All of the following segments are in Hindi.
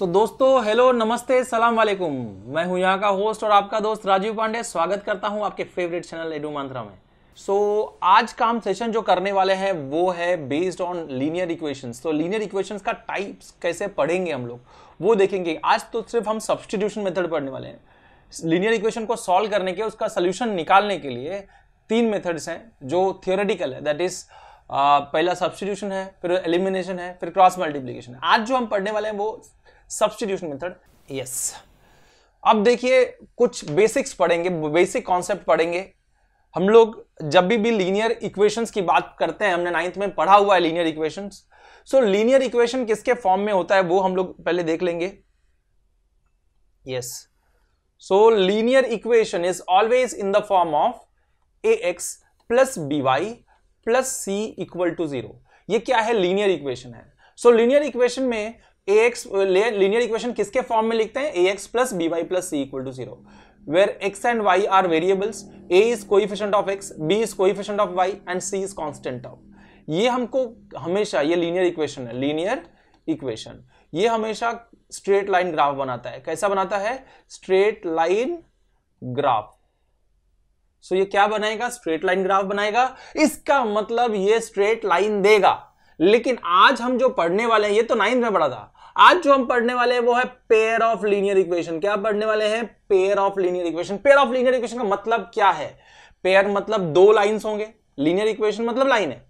सो so, दोस्तों हेलो नमस्ते सलाम वालेकुम मैं हूं यहां का होस्ट और आपका दोस्त राजीव पांडे स्वागत करता हूं आपके फेवरेट चैनल एडू मंत्रा में सो so, आज का हम सेशन जो करने वाले हैं वो है बेस्ड ऑन लीनियर इक्वेशंस तो लीनियर इक्वेशंस का टाइप्स कैसे पढ़ेंगे हम लोग वो देखेंगे आज तो सिर्फ हम सब्सटीट्यूशन मेथड पढ़ने वाले हैं लीनियर इक्वेशन को सॉल्व करने के उसका सोल्यूशन निकालने के लिए तीन मेथड्स हैं जो थियोरेटिकल है दैट इज़ पहला सब्सटीट्यूशन है फिर एलिमिनेशन है फिर क्रॉस मल्टीप्लीकेशन है आज जो हम पढ़ने वाले हैं वो सब्सटीट्यूशन मेथड यस अब देखिए कुछ बेसिक्स पढ़ेंगे बेसिक कॉन्सेप्ट पढ़ेंगे हम लोग जब भी भी लीनियर इक्वेशंस की बात करते हैं हमने नाइन्थ में पढ़ा हुआ है linear equations so linear equation किसके फॉर्म में होता है वो हम लोग पहले देख लेंगे yes so linear equation is always in the form of A x plus B Y plus C equal to zero क्या है लीनियर इक्वेशन है सो लीनियर इक्वेशन में ए एक्स लीनियर इक्वेशन किसके फॉर्म में लिखते हैं A x plus B Y plus C equal to zero where x and Y are variables A is coefficient of X B is coefficient of Y and C is constant of ये हमको हमेशा ये लीनियर इक्वेशन है लीनियर इक्वेशन ये हमेशा स्ट्रेट लाइन ग्राफ बनाता है कैसा बनाता है स्ट्रेट लाइन ग्राफ सो ये क्या बनाएगा स्ट्रेट लाइन ग्राफ बनाएगा इसका मतलब ये स्ट्रेट लाइन देगा लेकिन आज हम जो पढ़ने वाले हैं ये तो नाइन्थ में पढ़ा था आज जो हम पढ़ने वाले हैं वो है पेयर ऑफ लीनियर इक्वेशन क्या पढ़ने वाले हैं pair of linear equation pair of linear equation का मतलब क्या है पेयर मतलब दो लाइन्स होंगे लीनियर इक्वेशन मतलब लाइन है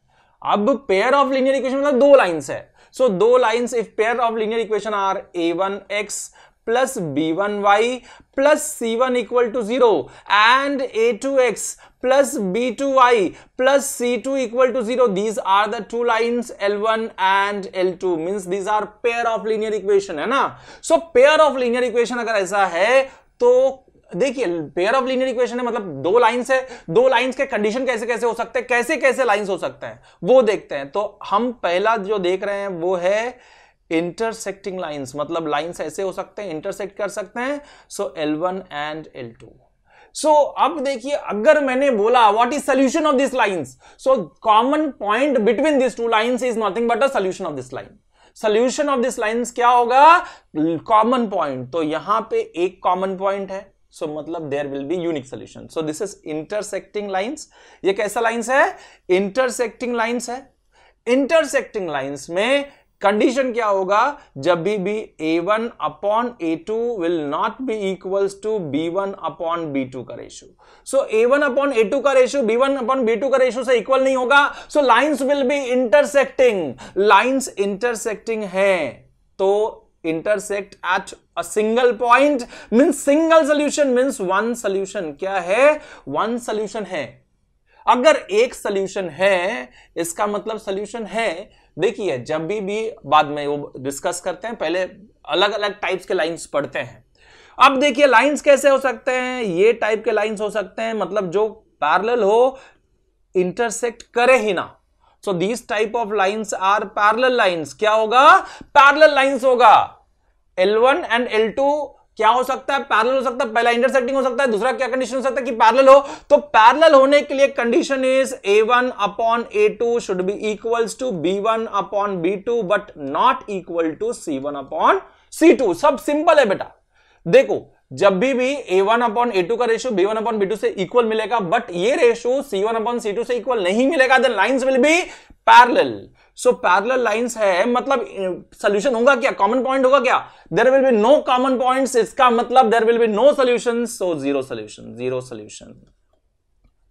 अब पेयर ऑफ लीनियर इक्वेशन मतलब दो लाइन है सो so, दो line if pair of linear equation are A one X plus B one Y plus C one equal to zero and A two x plus B two Y plus C two equal to zero these are the two lines L one and L two means these are pair of linear equation है ना so pair of linear equation अगर ऐसा है तो देखिए पेयर ऑफ लीनियर इक्वेशन है मतलब दो लाइंस है दो लाइंस के कंडीशन कैसे कैसे हो सकते हैं कैसे कैसे लाइंस हो सकते हैं वो देखते हैं तो हम पहला जो देख रहे हैं वो है इंटरसेक्टिंग लाइंस मतलब लाइंस ऐसे हो सकते हैं इंटरसेक्ट कर सकते हैं so L one and L two so अब देखिए अगर मैंने बोला what is solution of this lines so common point between this two lines is nothing but a solution of this line solution of this lines क्या होगा कॉमन पॉइंट तो यहां पे एक कॉमन पॉइंट है सो so, मतलब there will be unique solution so this is intersecting lines ये कैसा लाइन्स है इंटरसेक्टिंग लाइन्स है इंटरसेक्टिंग लाइन्स में कंडीशन क्या होगा जब भी बी A one upon A two will not be equals to B one upon B two का ratio so A one upon A two का ratio B one upon B two का रेशो से इक्वल नहीं होगा सो lines will be intersecting lines intersecting है तो intersect at a single point means single solution means one solution क्या है वन सोल्यूशन है अगर एक सोल्यूशन है इसका मतलब सोल्यूशन है देखिए जब भी भी बाद में वो डिस्कस करते हैं पहले अलग अलग टाइप्स के लाइंस पढ़ते हैं अब देखिए लाइंस कैसे हो सकते हैं ये टाइप के लाइंस हो सकते हैं मतलब जो पैरल हो इंटरसेक्ट करे ही ना so these type of lines are parallel lines क्या होगा पैरल लाइंस होगा L1 एंड L2 क्या हो सकता है पैरल हो सकता है पहला इंटरसेक्टिंग हो सकता है दूसरा क्या कंडीशन हो सकता है कि पैरल हो तो पैरल होने के लिए condition is A one upon A two should be equals to B one upon B two but not equal to C one upon C two सब सिंपल है बेटा देखो जब भी भी A one upon A two का ratio B one upon B two से इक्वल मिलेगा बट ये रेशियो सी वन अपॉन सी टू से इक्वल नहीं मिलेगा then lines will be parallel so parallel lines है मतलब सोल्यूशन होगा क्या कॉमन पॉइंट होगा क्या there will be no common point इसका मतलब there will be no solution so zero solution zero solution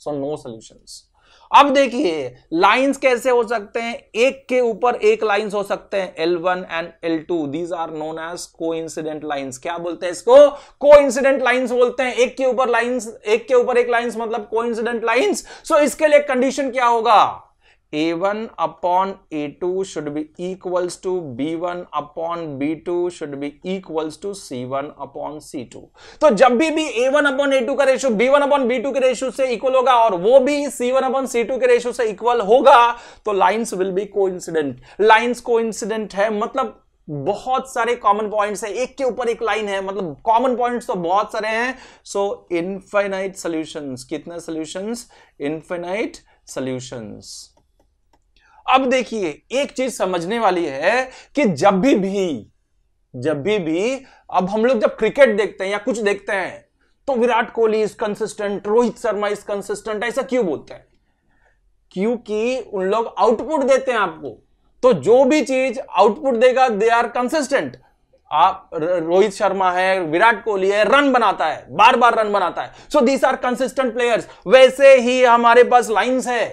so no solution अब देखिए लाइंस कैसे हो सकते हैं एक के ऊपर एक लाइंस हो सकते हैं L1 and L two these are known as coincident lines क्या बोलते हैं इसको को इंसिडेंट लाइन्स बोलते हैं एक के ऊपर लाइंस एक के ऊपर एक लाइंस मतलब को इंसिडेंट लाइन्स सो इसके लिए कंडीशन क्या होगा a1 upon a2 should be equals to b1 upon b2 should be equals to c1 upon c2 तो जब भी भी a1 upon a2 का रेशियो b1 upon b2 के रेशियो से इक्वल होगा और वो भी c1 upon c2 के रेशियो से इक्वल होगा तो lines will be coincident lines coincident है मतलब बहुत सारे कॉमन पॉइंट्स हैं एक के ऊपर एक लाइन है मतलब कॉमन पॉइंट्स तो बहुत सारे हैं सो इनफाइनाइट सॉल्यूशंस कितने सॉल्यूशंस इनफाइनाइट सॉल्यूशंस अब देखिए एक चीज समझने वाली है कि जब भी भी जब भी भी अब हम लोग जब क्रिकेट देखते हैं या कुछ देखते हैं तो Virat Kohli is consistent Rohit Sharma is consistent ऐसा क्यों बोलते हैं क्योंकि उन लोग आउटपुट देते हैं आपको तो जो भी चीज आउटपुट देगा दे आर कंसिस्टेंट आप रोहित शर्मा है विराट कोहली है रन बनाता है बार बार रन बनाता है so these are consistent players वैसे ही हमारे पास लाइंस है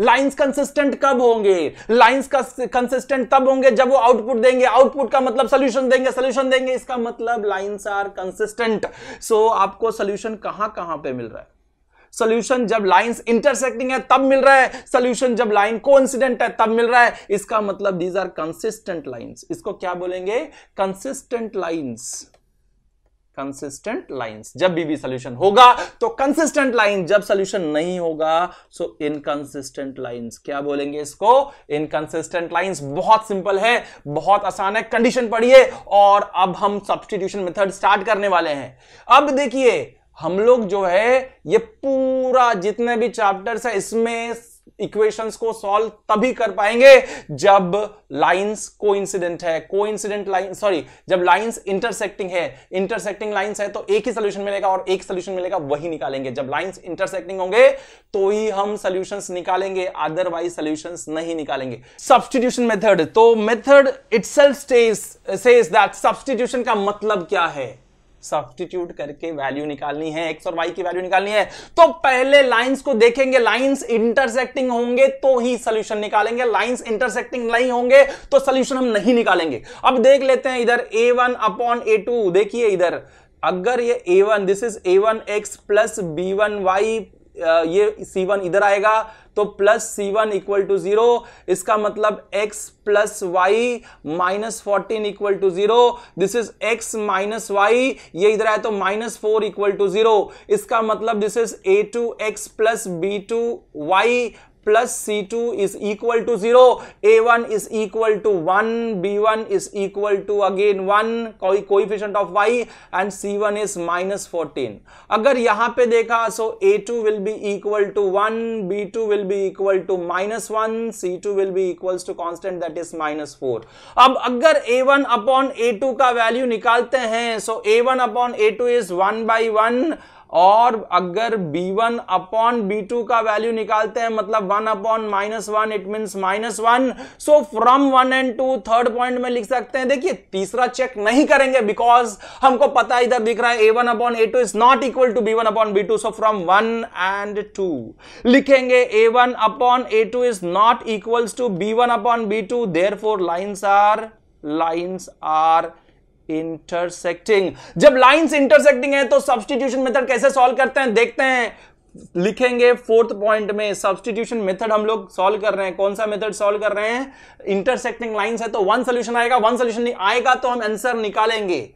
लाइंस कंसिस्टेंट कब होंगे लाइंस कंसिस्टेंट तब होंगे जब वो आउटपुट देंगे आउटपुट का मतलब सोल्यूशन देंगे सोल्यूशन देंगे इसका मतलब लाइन्स आर कंसिस्टेंट सो आपको सोल्यूशन कहां कहां पे मिल रहा है सोल्यूशन जब लाइंस इंटरसेक्टिंग है तब मिल रहा है सोल्यूशन जब लाइन को है तब मिल रहा है इसका मतलब दीज आर कंसिस्टेंट लाइंस इसको क्या बोलेंगे कंसिस्टेंट लाइंस कंसिस्टेंट लाइंस जब भी भी सोल्यूशन होगा तो कंसिस्टेंट लाइन जब सोल्यूशन नहीं होगा सो इनकंसिस्टेंट लाइंस क्या बोलेंगे इसको इनकंसिस्टेंट लाइंस बहुत सिंपल है बहुत आसान है कंडीशन पढ़िए और अब हम सब्सटीट्यूशन मेथड स्टार्ट करने वाले हैं अब देखिए हम लोग जो है ये पूरा जितने भी चैप्टर्स है इसमें इक्वेशंस को सॉल्व तभी कर पाएंगे जब लाइंस इंसिडेंट है कोइंसिडेंट लाइन सॉरी जब लाइंस इंटरसेक्टिंग है इंटरसेक्टिंग लाइंस है तो एक ही सोल्यूशन मिलेगा और एक सोल्यूशन मिलेगा वही निकालेंगे जब लाइंस इंटरसेक्टिंग होंगे तो ही हम सोल्यूशन निकालेंगे अदरवाइज सोल्यूशन नहीं निकालेंगे सब्सटीट्यूशन मेथड तो method itself stage says substitution का मतलब क्या है सब्सटीट्यूट करके वैल्यू निकालनी है एक्स और वाई की वैल्यू निकालनी है तो पहले लाइंस को देखेंगे लाइंस इंटरसेक्टिंग होंगे तो ही सोल्यूशन निकालेंगे लाइंस इंटरसेक्टिंग नहीं होंगे तो सोल्यूशन हम नहीं निकालेंगे अब देख लेते हैं इधर A one upon A two देखिए इधर अगर ये A one this is A one X plus B one Y ये सी वन इधर आएगा तो plus C one equal to zero इसका मतलब X plus Y minus fourteen equal to zero this is X minus Y ये इधर आया तो minus four equal to zero इसका मतलब this is A two x plus B two Y plus C two is equal to zero A one is equal to one B one is equal to again one coefficient of Y and C one is minus fourteen अगर यहां पे देखा so A two will be equal to one B two will be equal to minus one C two will be equal to constant that is minus four अब अगर A one upon A two का वैल्यू निकालते हैं so A one upon A two is one by one और अगर b1 वन अपॉन बी का वैल्यू निकालते हैं मतलब 1 upon minus one it mean minus one so from one and two third point में लिख सकते हैं देखिए तीसरा चेक नहीं करेंगे बिकॉज हमको पता इधर दिख रहा है ए one upon A two is not equal to B one upon B two so from one and two लिखेंगे A one upon A two is not equals to B one upon B two therefore lines are lines are intersecting जब लाइंस इंटरसेक्टिंग है तो सब्सटीट्यूशन मेथड कैसे सॉल्व करते हैं देखते हैं लिखेंगे फोर्थ पॉइंट में सब्सटीट्यूशन मेथड हम लोग सॉल्व कर रहे हैं कौन सा मेथड सॉल्व कर रहे हैं इंटरसेक्टिंग लाइंस है तो वन सोल्यूशन आएगा वन सोल्यूशन नहीं आएगा तो हम आंसर निकालेंगे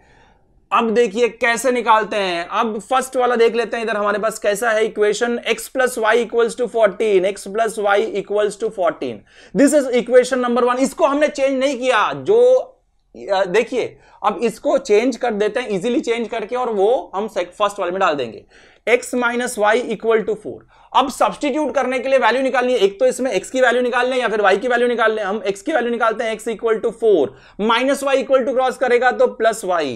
अब देखिए कैसे निकालते हैं अब फर्स्ट वाला देख लेते हैं इधर हमारे पास कैसा है equation x plus Y equals to fourteen X plus Y equals to fourteen this is equation number one इसको हमने चेंज नहीं किया जो देखिए अब इसको चेंज कर देते हैं इजीली चेंज करके और वो हम फर्स्ट वाले में डाल देंगे x minus Y equal to four अब सब्सटीट्यूट करने के लिए वैल्यू निकालनी है एक तो इसमें x की वैल्यू निकाल लें या फिर y की वैल्यू निकाल लें हम x की वैल्यू निकालते हैं x equal to four minus Y equal to cross करेगा तो प्लस वाई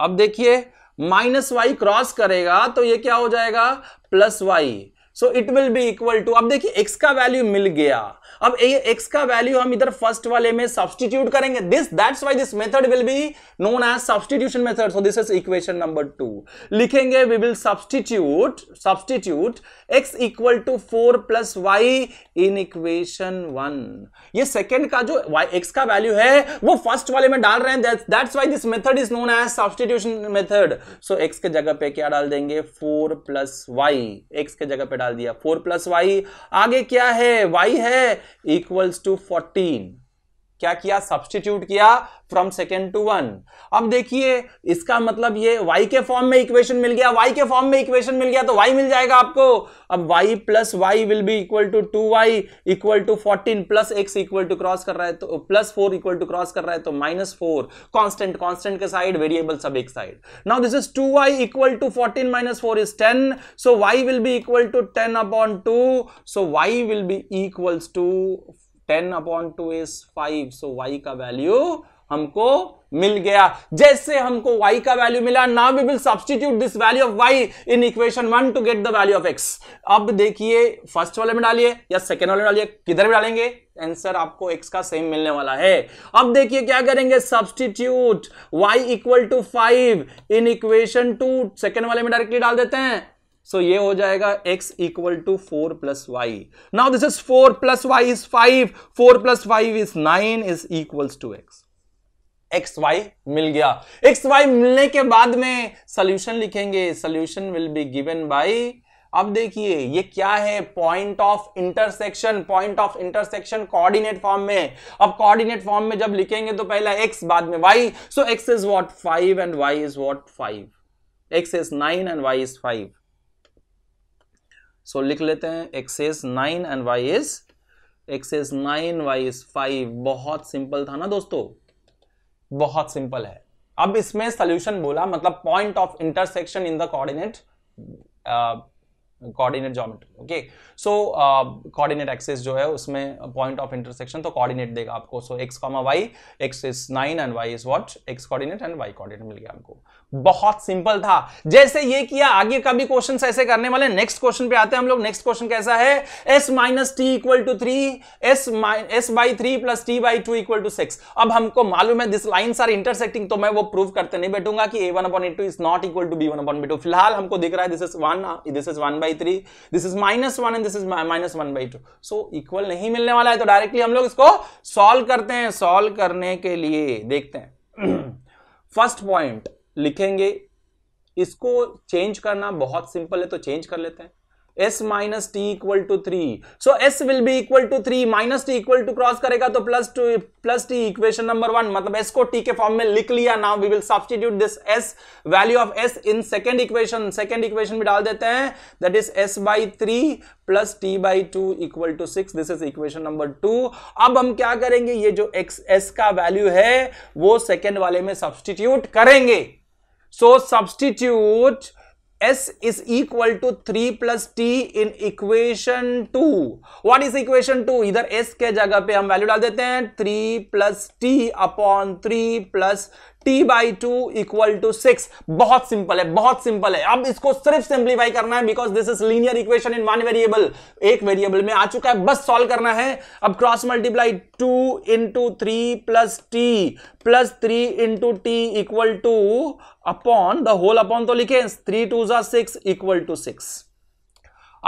अब देखिए माइनस वाई क्रॉस करेगा तो ये क्या हो जाएगा plus Y so it will be equal to अब देखिए एक्स का वैल्यू मिल गया अब ये एक्स का वैल्यू हम इधर फर्स्ट वाले में सब्सटीट्यूट करेंगे this that's why this method will be known as substitution method so this is equation number two लिखेंगे we will substitute substitute x equal to four plus Y in equation one ये सेकेंड का जो वाई एक्स का वैल्यू है वो फर्स्ट वाले में डाल रहे हैं that's why this method is known as substitution method so X के जगह पे क्या डाल देंगे फोर प्लस वाई एक्स के जगह पे डाल डाल दिया फोर प्लस वाई आगे क्या है वाई है इक्वल्स टू फोर्टीन क्या किया सब्सटीट्यूट किया फ्रॉम सेकेंड टू वन अब देखिए इसका मतलब ये y के फॉर्म में इक्वेशन मिल गया y के फॉर्म में इक्वेशन मिल गया तो y मिल जाएगा आपको अब y plus Y will be equal to two Y equal to fourteen plus X equal to cross कर रहा है तो plus four equal to cross कर रहा है तो माइनस फोर कॉन्स्टेंट कॉन्स्टेंट के साइड वेरिएबल सब एक side now this is two Y equal to fourteen minus four is ten so Y will be equal to ten upon two so Y will be equals to ten upon two is five so Y का वैल्यू हमको मिल गया जैसे हमको y का वैल्यू मिला ना we will substitute this value of y in equation one to get the value of x अब देखिए फर्स्ट वाले में डालिए या सेकेंड वाले में डालिए किधर भी डालेंगे आंसर आपको x का सेम मिलने वाला है अब देखिए क्या करेंगे substitute y equal to five in equation two second वाले में डायरेक्टली डाल देते हैं सो ये हो जाएगा x equal to four plus Y now this is four plus Y is five four plus five is nine is equal to x X Y मिल गया एक्स वाई मिलने के बाद में सोल्यूशन लिखेंगे solution will be given by अब देखिए ये क्या है point of intersection point of intersection coordinate form में अब कोऑर्डिनेट फॉर्म में जब लिखेंगे तो पहला एक्स बाद में Y so X is what five and Y is what five X is nine and Y is five so लिख लेते हैं X is nine and Y is X is nine Y is five बहुत सिंपल था ना दोस्तों बहुत सिंपल है अब इसमें सोल्यूशन बोला मतलब point of intersection in the coordinate coordinate geometry okay so coordinate axes जो है उसमें पॉइंट ऑफ इंटरसेक्शन तो कोऑर्डिनेट देगा आपको so X comma Y x is nine and Y is what X coordinate and Y coordinate मिल गया आपको बहुत सिंपल था जैसे ये किया आगे का भी क्वेश्चन ऐसे करने वाले नेक्स्ट क्वेश्चन पे आते हैं हम लोग नेक्स्ट क्वेश्चन कैसा है S minus T equal to three S S by three plus T by two equal to six अब हमको मालूम है दिस लाइन आर इंटरसेक्टिंग तो मैं वो प्रूव करते नहीं बैठूंगा कि A one upon A two is not equal to B one upon B two फिलहाल हमको दिख रहा है this is one this is one by three this is minus one and this is minus one by two so equal नहीं मिलने वाला है तो डायरेक्टली हम लोग इसको सॉल्व करते हैं सॉल्व करने के लिए देखते हैं फर्स्ट पॉइंट लिखेंगे इसको चेंज करना बहुत सिंपल है तो चेंज कर लेते हैं s minus T equal to three so s will be equal to three minus T equal to cross करेगा तो plus two plus T equation number one मतलब s को t के फॉर्म में लिख लिया now we will substitute this s value of s in second equation second equation में डाल देते हैं that is s by three plus T by two equal to six this is equation number two अब हम क्या करेंगे ये जो एक्स एस का वैल्यू है वो सेकेंड वाले में सब्सटीट्यूट करेंगे so substitute s is equal to 3 plus t in equation 2 what is equation 2 इधर s के जगह पे हम वैल्यू डाल देते हैं 3 plus T upon three plus T by two equal to six बहुत सिंपल है बहुत सिंपल है अब इसको सिर्फ सिंप्लीफाई करना है because this is linear equation in one variable एक वेरिएबल में आ चुका है बस सॉल्व करना है अब cross multiply two into three plus T plus three into T equal to upon the whole upon तो लिखे थ्री टू जा सिक्स इक्वल टू सिक्स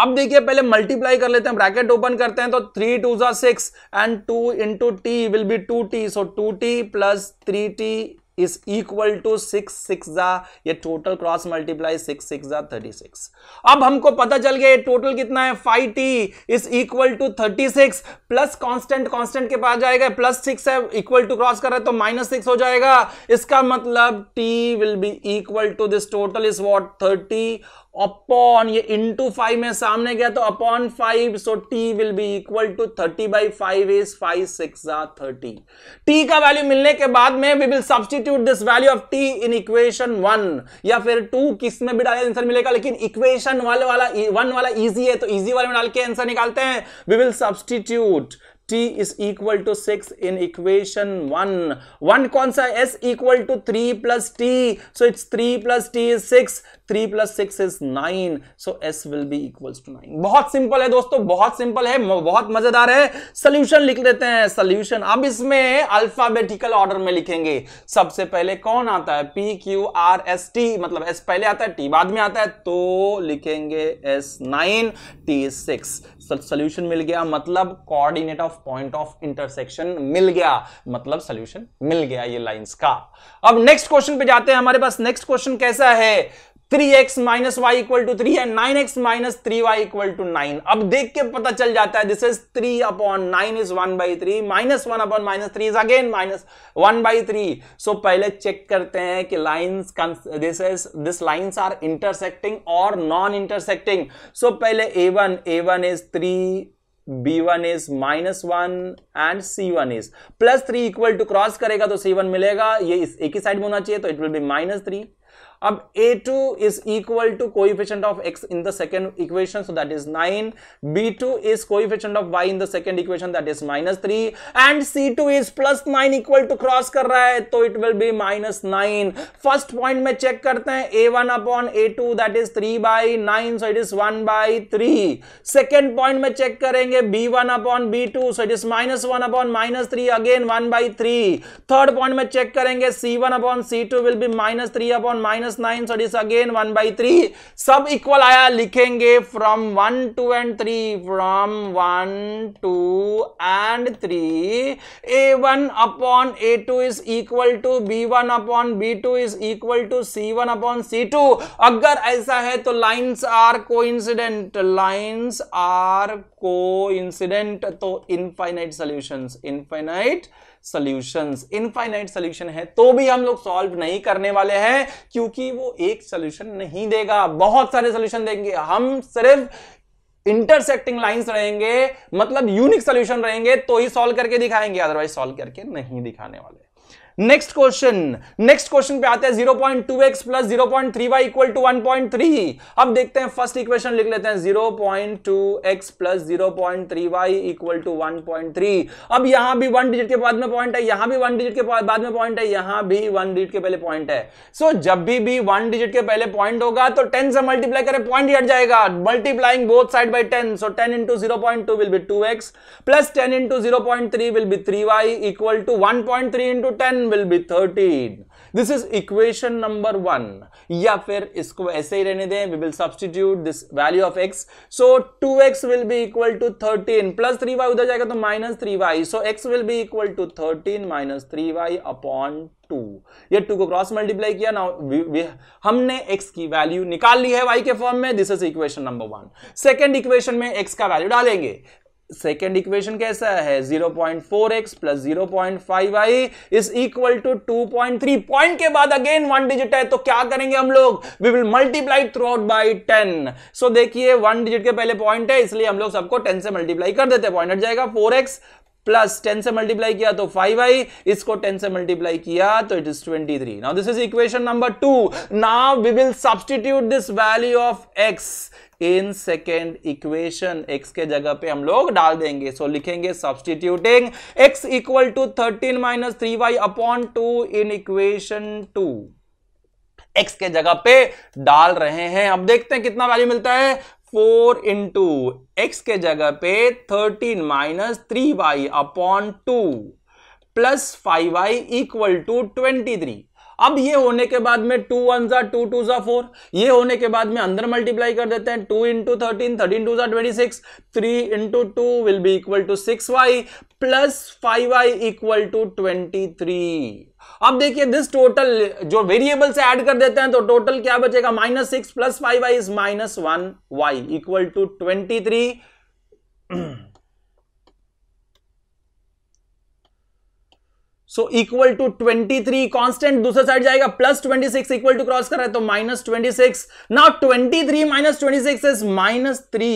अब देखिए पहले मल्टीप्लाई कर लेते हैं ब्रैकेट ओपन करते हैं तो थ्री टू जा six and two into T will be two T so two T plus three T is equal to six six ये total cross multiply six six thirty six अब हमको पता चल गया टोटल कितना है five T is equal to thirty six plus constant constant के पास जाएगा प्लस सिक्स है इक्वल टू क्रॉस कर रहा है तो माइनस सिक्स हो जाएगा इसका मतलब T will be equal to this total is what thirty upon ये इनटू फाइव में सामने गया तो upon five so T will be equal to thirty by five is five six thirty T का वैल्यू मिलने के बाद में we will substitute this value of T in equation one या फिर टू किस में भी डाले आंसर मिलेगा लेकिन इक्वेशन वाले वाला वन वाला इजी है तो इजी वाले में डाल के आंसर निकालते हैं we will substitute t is equal to six in equation one. One कौन सा s equal to three plus t so it's three plus t is six. Three plus six is nine so S will be equal to nine बहुत सिंपल है दोस्तों बहुत सिंपल है बहुत मजेदार है सोल्यूशन लिख लेते हैं सोल्यूशन अब इसमें अल्फाबेटिकल ऑर्डर में लिखेंगे सबसे पहले कौन आता है P Q R S T मतलब एस पहले आता है टी बाद में आता है तो लिखेंगे S nine T six solution मिल गया मतलब coordinate of point of intersection मिल गया मतलब सोल्यूशन मिल गया ये लाइंस का अब नेक्स्ट क्वेश्चन पे जाते हैं हमारे पास नेक्स्ट क्वेश्चन कैसा है three X minus Y equal to three है nine X minus three Y equal to nine अब देख के पता चल जाता है this is three upon nine is one by three minus one upon minus three is again minus one by three so पहले चेक करते हैं कि lines this is this lines are intersecting और नॉन इंटरसेक्टिंग सो पहले A one A one is three B one is minus one and C one is plus three equal to cross करेगा तो सी वन मिलेगा ये इस एक ही साइड में होना चाहिए तो it will be minus three अब a two is equal to coefficient of x in the second equation so that is nine b two is coefficient of y in the second equation that is minus three and c two is plus nine equal to cross कर रहा है तो it will be minus nine first point में चेक करते हैं a one upon A two that is three by nine so it is one by three second point में चेक करेंगे b one upon B two so it is minus one upon minus three again one by three third point में चेक करेंगे c one upon C two will be minus three upon minus minus nine sorry again one by three सब इक्वल आया लिखेंगे from one two and three from one two and three A one upon A two is equal to B one upon B two is equal to C one upon C two अगर ऐसा है तो lines are coincident lines are coincident तो infinite solution infinite solutions infinite solution है तो भी हम लोग सॉल्व नहीं करने वाले हैं क्योंकि वो एक सॉल्यूशन नहीं देगा बहुत सारे सॉल्यूशन देंगे हम सिर्फ इंटरसेक्टिंग लाइंस रहेंगे मतलब यूनिक सॉल्यूशन रहेंगे तो ही सॉल्व करके दिखाएंगे अदरवाइज सॉल्व करके नहीं दिखाने वाले नेक्स्ट क्वेश्चन नेक्स्ट क्वेश्चन पे आते हैं zero point two x plus zero point three Y equal to one point three अब देखते हैं फर्स्ट इक्वेशन लिख लेते हैं zero point two x plus zero point three Y equal to one point three अब यहां भी वन डिजिट के बाद में पॉइंट है यहां भी वन डिजिट के बाद में पॉइंट है यहां भी वन डिजिट के पहले पॉइंट है सो so, जब भी भी वन डिजिट के पहले पॉइंट होगा तो टेन से मल्टीप्लाई करें पॉइंट हट जाएगा multiplying both side by ten so ten into zero point two will be two x plus ten into zero point three will be three Y equal to one point three into ten 10 will be 13. This is equation number one या फिर इसको ऐसे ही रहने दें we will substitute this value of x so two x will be equal to thirteen plus three y उधर जाएगा तो minus three y so x will be equal to thirteen minus three y upon two ये टू को क्रॉस मल्टीप्लाई किया ना we, we, हमने एक्स की वैल्यू निकाल ली है वाई के फॉर्म में this is equation number one second equation में एक्स का वैल्यू डालेंगे सेकेंड इक्वेशन कैसा है 0.4x point four x plus zero is equal to 2.3 point के बाद अगेन वन डिजिट है तो क्या करेंगे हम लोग we will multiply throughout by ten so देखिए वन डिजिट के पहले पॉइंट है इसलिए हम लोग सबको टेन से मल्टीप्लाई कर देते हैं पॉइंट हट जाएगा फोर एक्स प्लस टेन से मल्टीप्लाई किया तो फाइव आई इसको टेन से मल्टीप्लाई किया तो it is twenty three now this is equation number two now we will substitute this value of x in second equation x के जगह पे हम लोग डाल देंगे सो so, लिखेंगे substituting x equal to thirteen minus three y upon two in equation two x के जगह पे डाल रहे हैं अब देखते हैं कितना वैल्यू मिलता है फोर इंटू एक्स के जगह पे thirteen minus three y upon two plus five y equal to twenty three अब ये होने के बाद में टू वन जा टू टू जा फोर ये होने के बाद में अंदर मल्टीप्लाई कर देते हैं two into thirteen thirteen two जा twenty six three into two will be equal to six y plus five y equal to twenty three अब देखिए दिस टोटल जो वेरिएबल से ऐड कर देते हैं तो टोटल क्या बचेगा minus six plus five y is minus one y equal to twenty three so equal to 23 constant दूसरे साइड जाएगा प्लस 26 इक्वल टू क्रॉस कर रहा है तो minus 26 twenty three minus six is minus three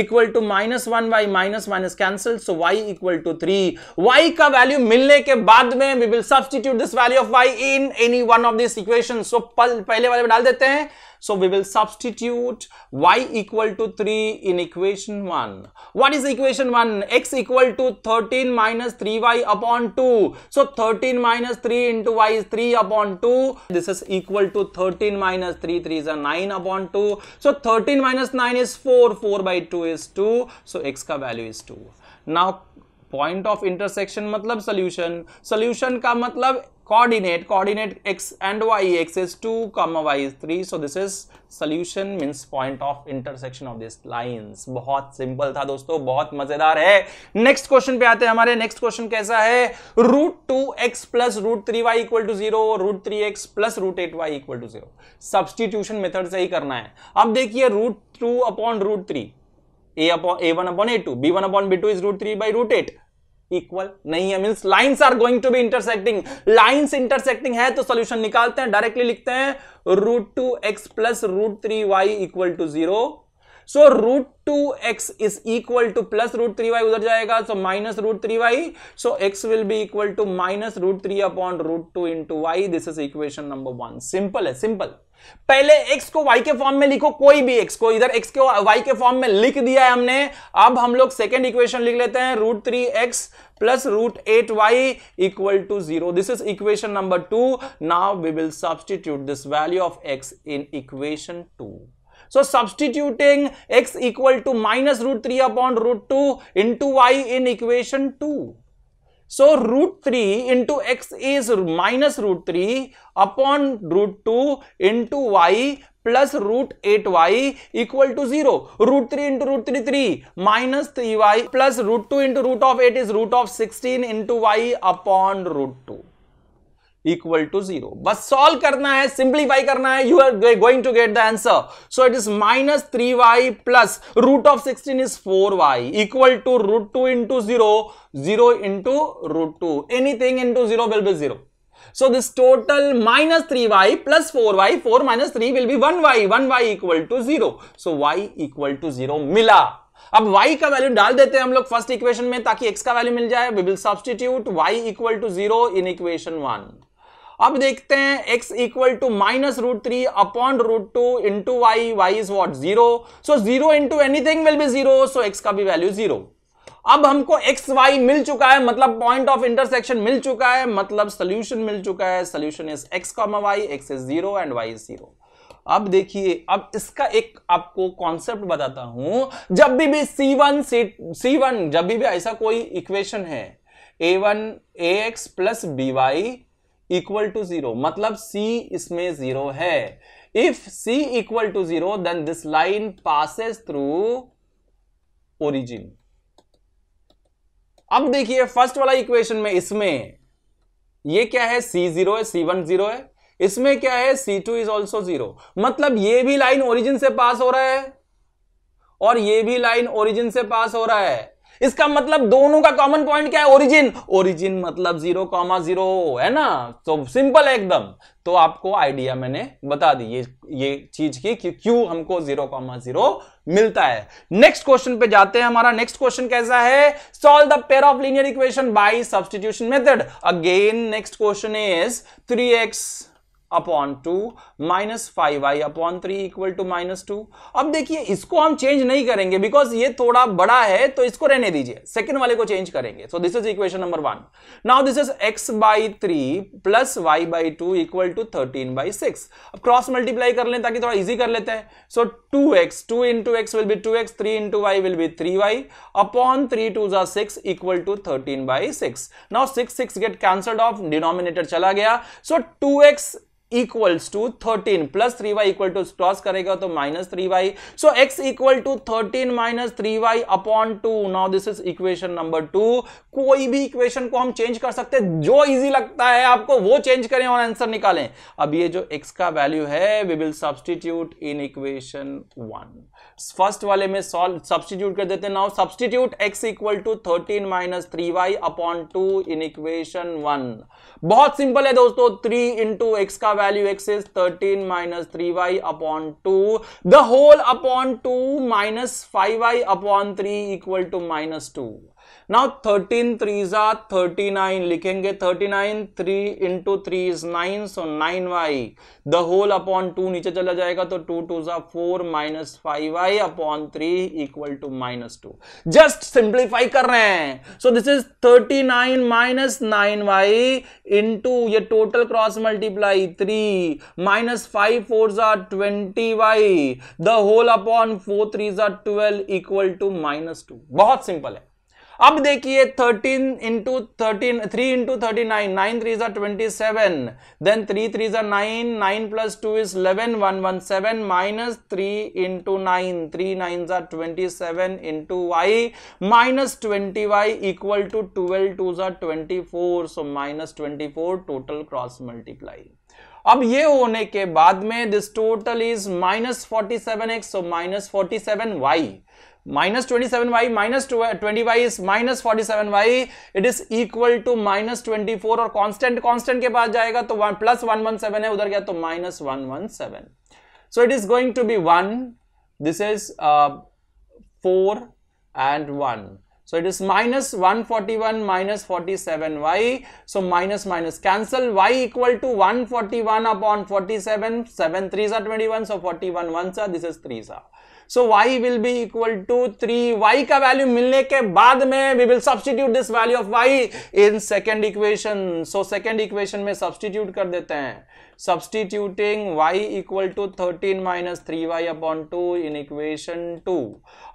equal to minus one y minus minus cancel so y equal to three y का वैल्यू मिलने के बाद में we will substitute this value of y in any one of this equation so पहले वाले में डाल देते हैं So we will substitute y equal to 3 in equation 1. What is equation 1? x equal to 13 minus 3y upon 2. So 13 minus 3 into y is 3 upon 2. This is equal to 13 minus 3. 3 is a 9 upon 2. So 13 minus 9 is 4. 4 by 2 is 2. So x ka value is 2. Now point of intersection मतलब सोल्यूशन सोल्यूशन का मतलब coordinate coordinate x and y x is two comma y is three so this is solution means point of intersection of this lines बहुत सिंपल था दोस्तों बहुत मजेदार है नेक्स्ट क्वेश्चन पे आते हैं हमारे नेक्स्ट क्वेश्चन कैसा है root two x plus root three Y equal to zero root three x plus root eight y equal to zero substitution method से ही करना है अब देखिए root two upon root three a upon a one upon A two B one upon B two is root three by root eight equal नहीं है mean lines are going to be intersecting lines intersecting है तो सोल्यूशन निकालते हैं डायरेक्टली लिखते हैं root two x plus root three Y equal to zero so root two x is equal to plus root three y उधर जाएगा so minus root three y so x will be equal to minus root three upon root two into y this is equation number one simple है सिंपल पहले x को y के फॉर्म में लिखो कोई भी x को इधर x को y के फॉर्म में लिख दिया है हमने अब हम लोग सेकेंड इक्वेशन लिख लेते हैं root three x plus root eight y equal to zero this is equation number two now we will substitute this value of x in equation two so substituting x to minus root three upon root two into y in equation two So root 3 into x is minus root 3 upon root 2 into y plus root 8y equal to 0. Root 3 into root 3 3 minus 3y plus root 2 into root of 8 is root of 16 into y upon root 2. Equal to zero बस सॉल्व करना है सिंप्लीफाई करना है you are going to get the answer so it is minus three y plus root of sixteen is four y equal to root two into zero zero into root two anything into zero will be zero So this total minus 3y plus 4y, 4 minus 3 will be 1y, 1y equal to 0. So y equal to 0 मिला अब y का वैल्यू डाल देते हैं हम लोग फर्स्ट इक्वेशन में ताकि x का वैल्यू मिल जाए we will substitute y equal to zero in equation one अब देखते हैं x equal to minus root three upon root two into y y is what zero so zero into anything will be zero so x का भी वैल्यू जीरो अब हमको एक्स वाई मिल चुका है मतलब पॉइंट ऑफ इंटरसेक्शन मिल चुका है मतलब सोल्यूशन मिल चुका है solution is x comma Y x is zero and Y is zero अब देखिए अब इसका एक आपको कॉन्सेप्ट बताता हूं जब भी भी सी वन सी जब भी भी ऐसा कोई इक्वेशन है ए one a x plus B y equal to zero मतलब c इसमें जीरो है if c equal to zero then this line passes through origin अब देखिए फर्स्ट वाला इक्वेशन में इसमें ये क्या है सी जीरो है सी वन जीरो है इसमें क्या है c two is also zero मतलब ये भी लाइन ओरिजिन से पास हो रहा है और ये भी लाइन ओरिजिन से पास हो रहा है इसका मतलब दोनों का कॉमन पॉइंट क्या है ओरिजिन ओरिजिन मतलब जीरो कॉमा जीरो है ना तो सिंपल है एकदम तो आपको आइडिया मैंने बता दी ये ये चीज की कि क्यों हमको जीरो कॉमा जीरो मिलता है नेक्स्ट क्वेश्चन पे जाते हैं हमारा नेक्स्ट क्वेश्चन कैसा है solve the pair of linear equation by substitution method again next question is three x upon two minus five y upon three equal to minus two अब देखिए इसको हम चेंज नहीं करेंगे बिकॉज ये थोड़ा बड़ा है तो इसको रहने दीजिए सेकंड वाले को चेंज करेंगे so this is equation number one now this is x by three plus y by two equal to thirteen by six अब क्रॉस मल्टीप्लाई कर लें ताकि थोड़ा इजी कर लेते हैं so two x two into x will be two x three into y will be three y upon three two जा six equal to thirteen by six now six six get cancelled off denominator चला गया so two x equals to thirteen plus three Y equal to cross करेगा तो minus three y so x equal to thirteen minus three y upon two now this is equation number two कोई भी इक्वेशन को हम चेंज कर सकते हैं जो इजी लगता है आपको वो चेंज करें और आंसर निकालें अब ये जो एक्स का वैल्यू है we will substitute in equation one first वाले में सॉल्व सब्सटीट्यूट कर देते now substitute x equal to thirteen minus three y upon two in equation one बहुत सिंपल है दोस्तों थ्री इंटू एक्स का value x is 13 minus 3y upon 2. The whole upon 2 minus 5y upon 3 equal to minus 2. Now thirteen three जा थर्टी नाइन लिखेंगे thirty nine three into three is nine so nine y the whole upon two नीचे चला जाएगा तो टू टू जा four minus five y upon three equal to minus two just simplify कर रहे हैं so this is thirty nine minus nine y into ये total cross multiply three minus five four जा twenty y the whole upon four three जा twelve equal to minus two बहुत सिंपल है अब देखिए 13 into thirteen three into thirty nine nine three जार twenty seven then three three जार nine nine plus two is eleven one one seven minus three into nine three nine जार twenty seven into y minus twenty y equal to twelve two जार twenty four so minus twenty four total cross multiply अब ये होने के बाद में this total is minus forty seven x so minus forty seven y minus 27y minus 20y is minus 47y it is equal to minus 24 or constant. Constant के पास जाएगा तो one plus one one one seven है उधर गया तो minus one one seven so it is going to be So it is minus 141 minus 47y. So minus minus cancel y equal to 141 upon 47. 7 3s are 21. So 41 1s are this is 3s are. So Y will be equal to three y का वैल्यू मिलने के बाद में we will substitute this value of y in second equation so second equation में सब्सटीट्यूट कर देते हैं substituting y equal to thirteen minus three y upon two in equation two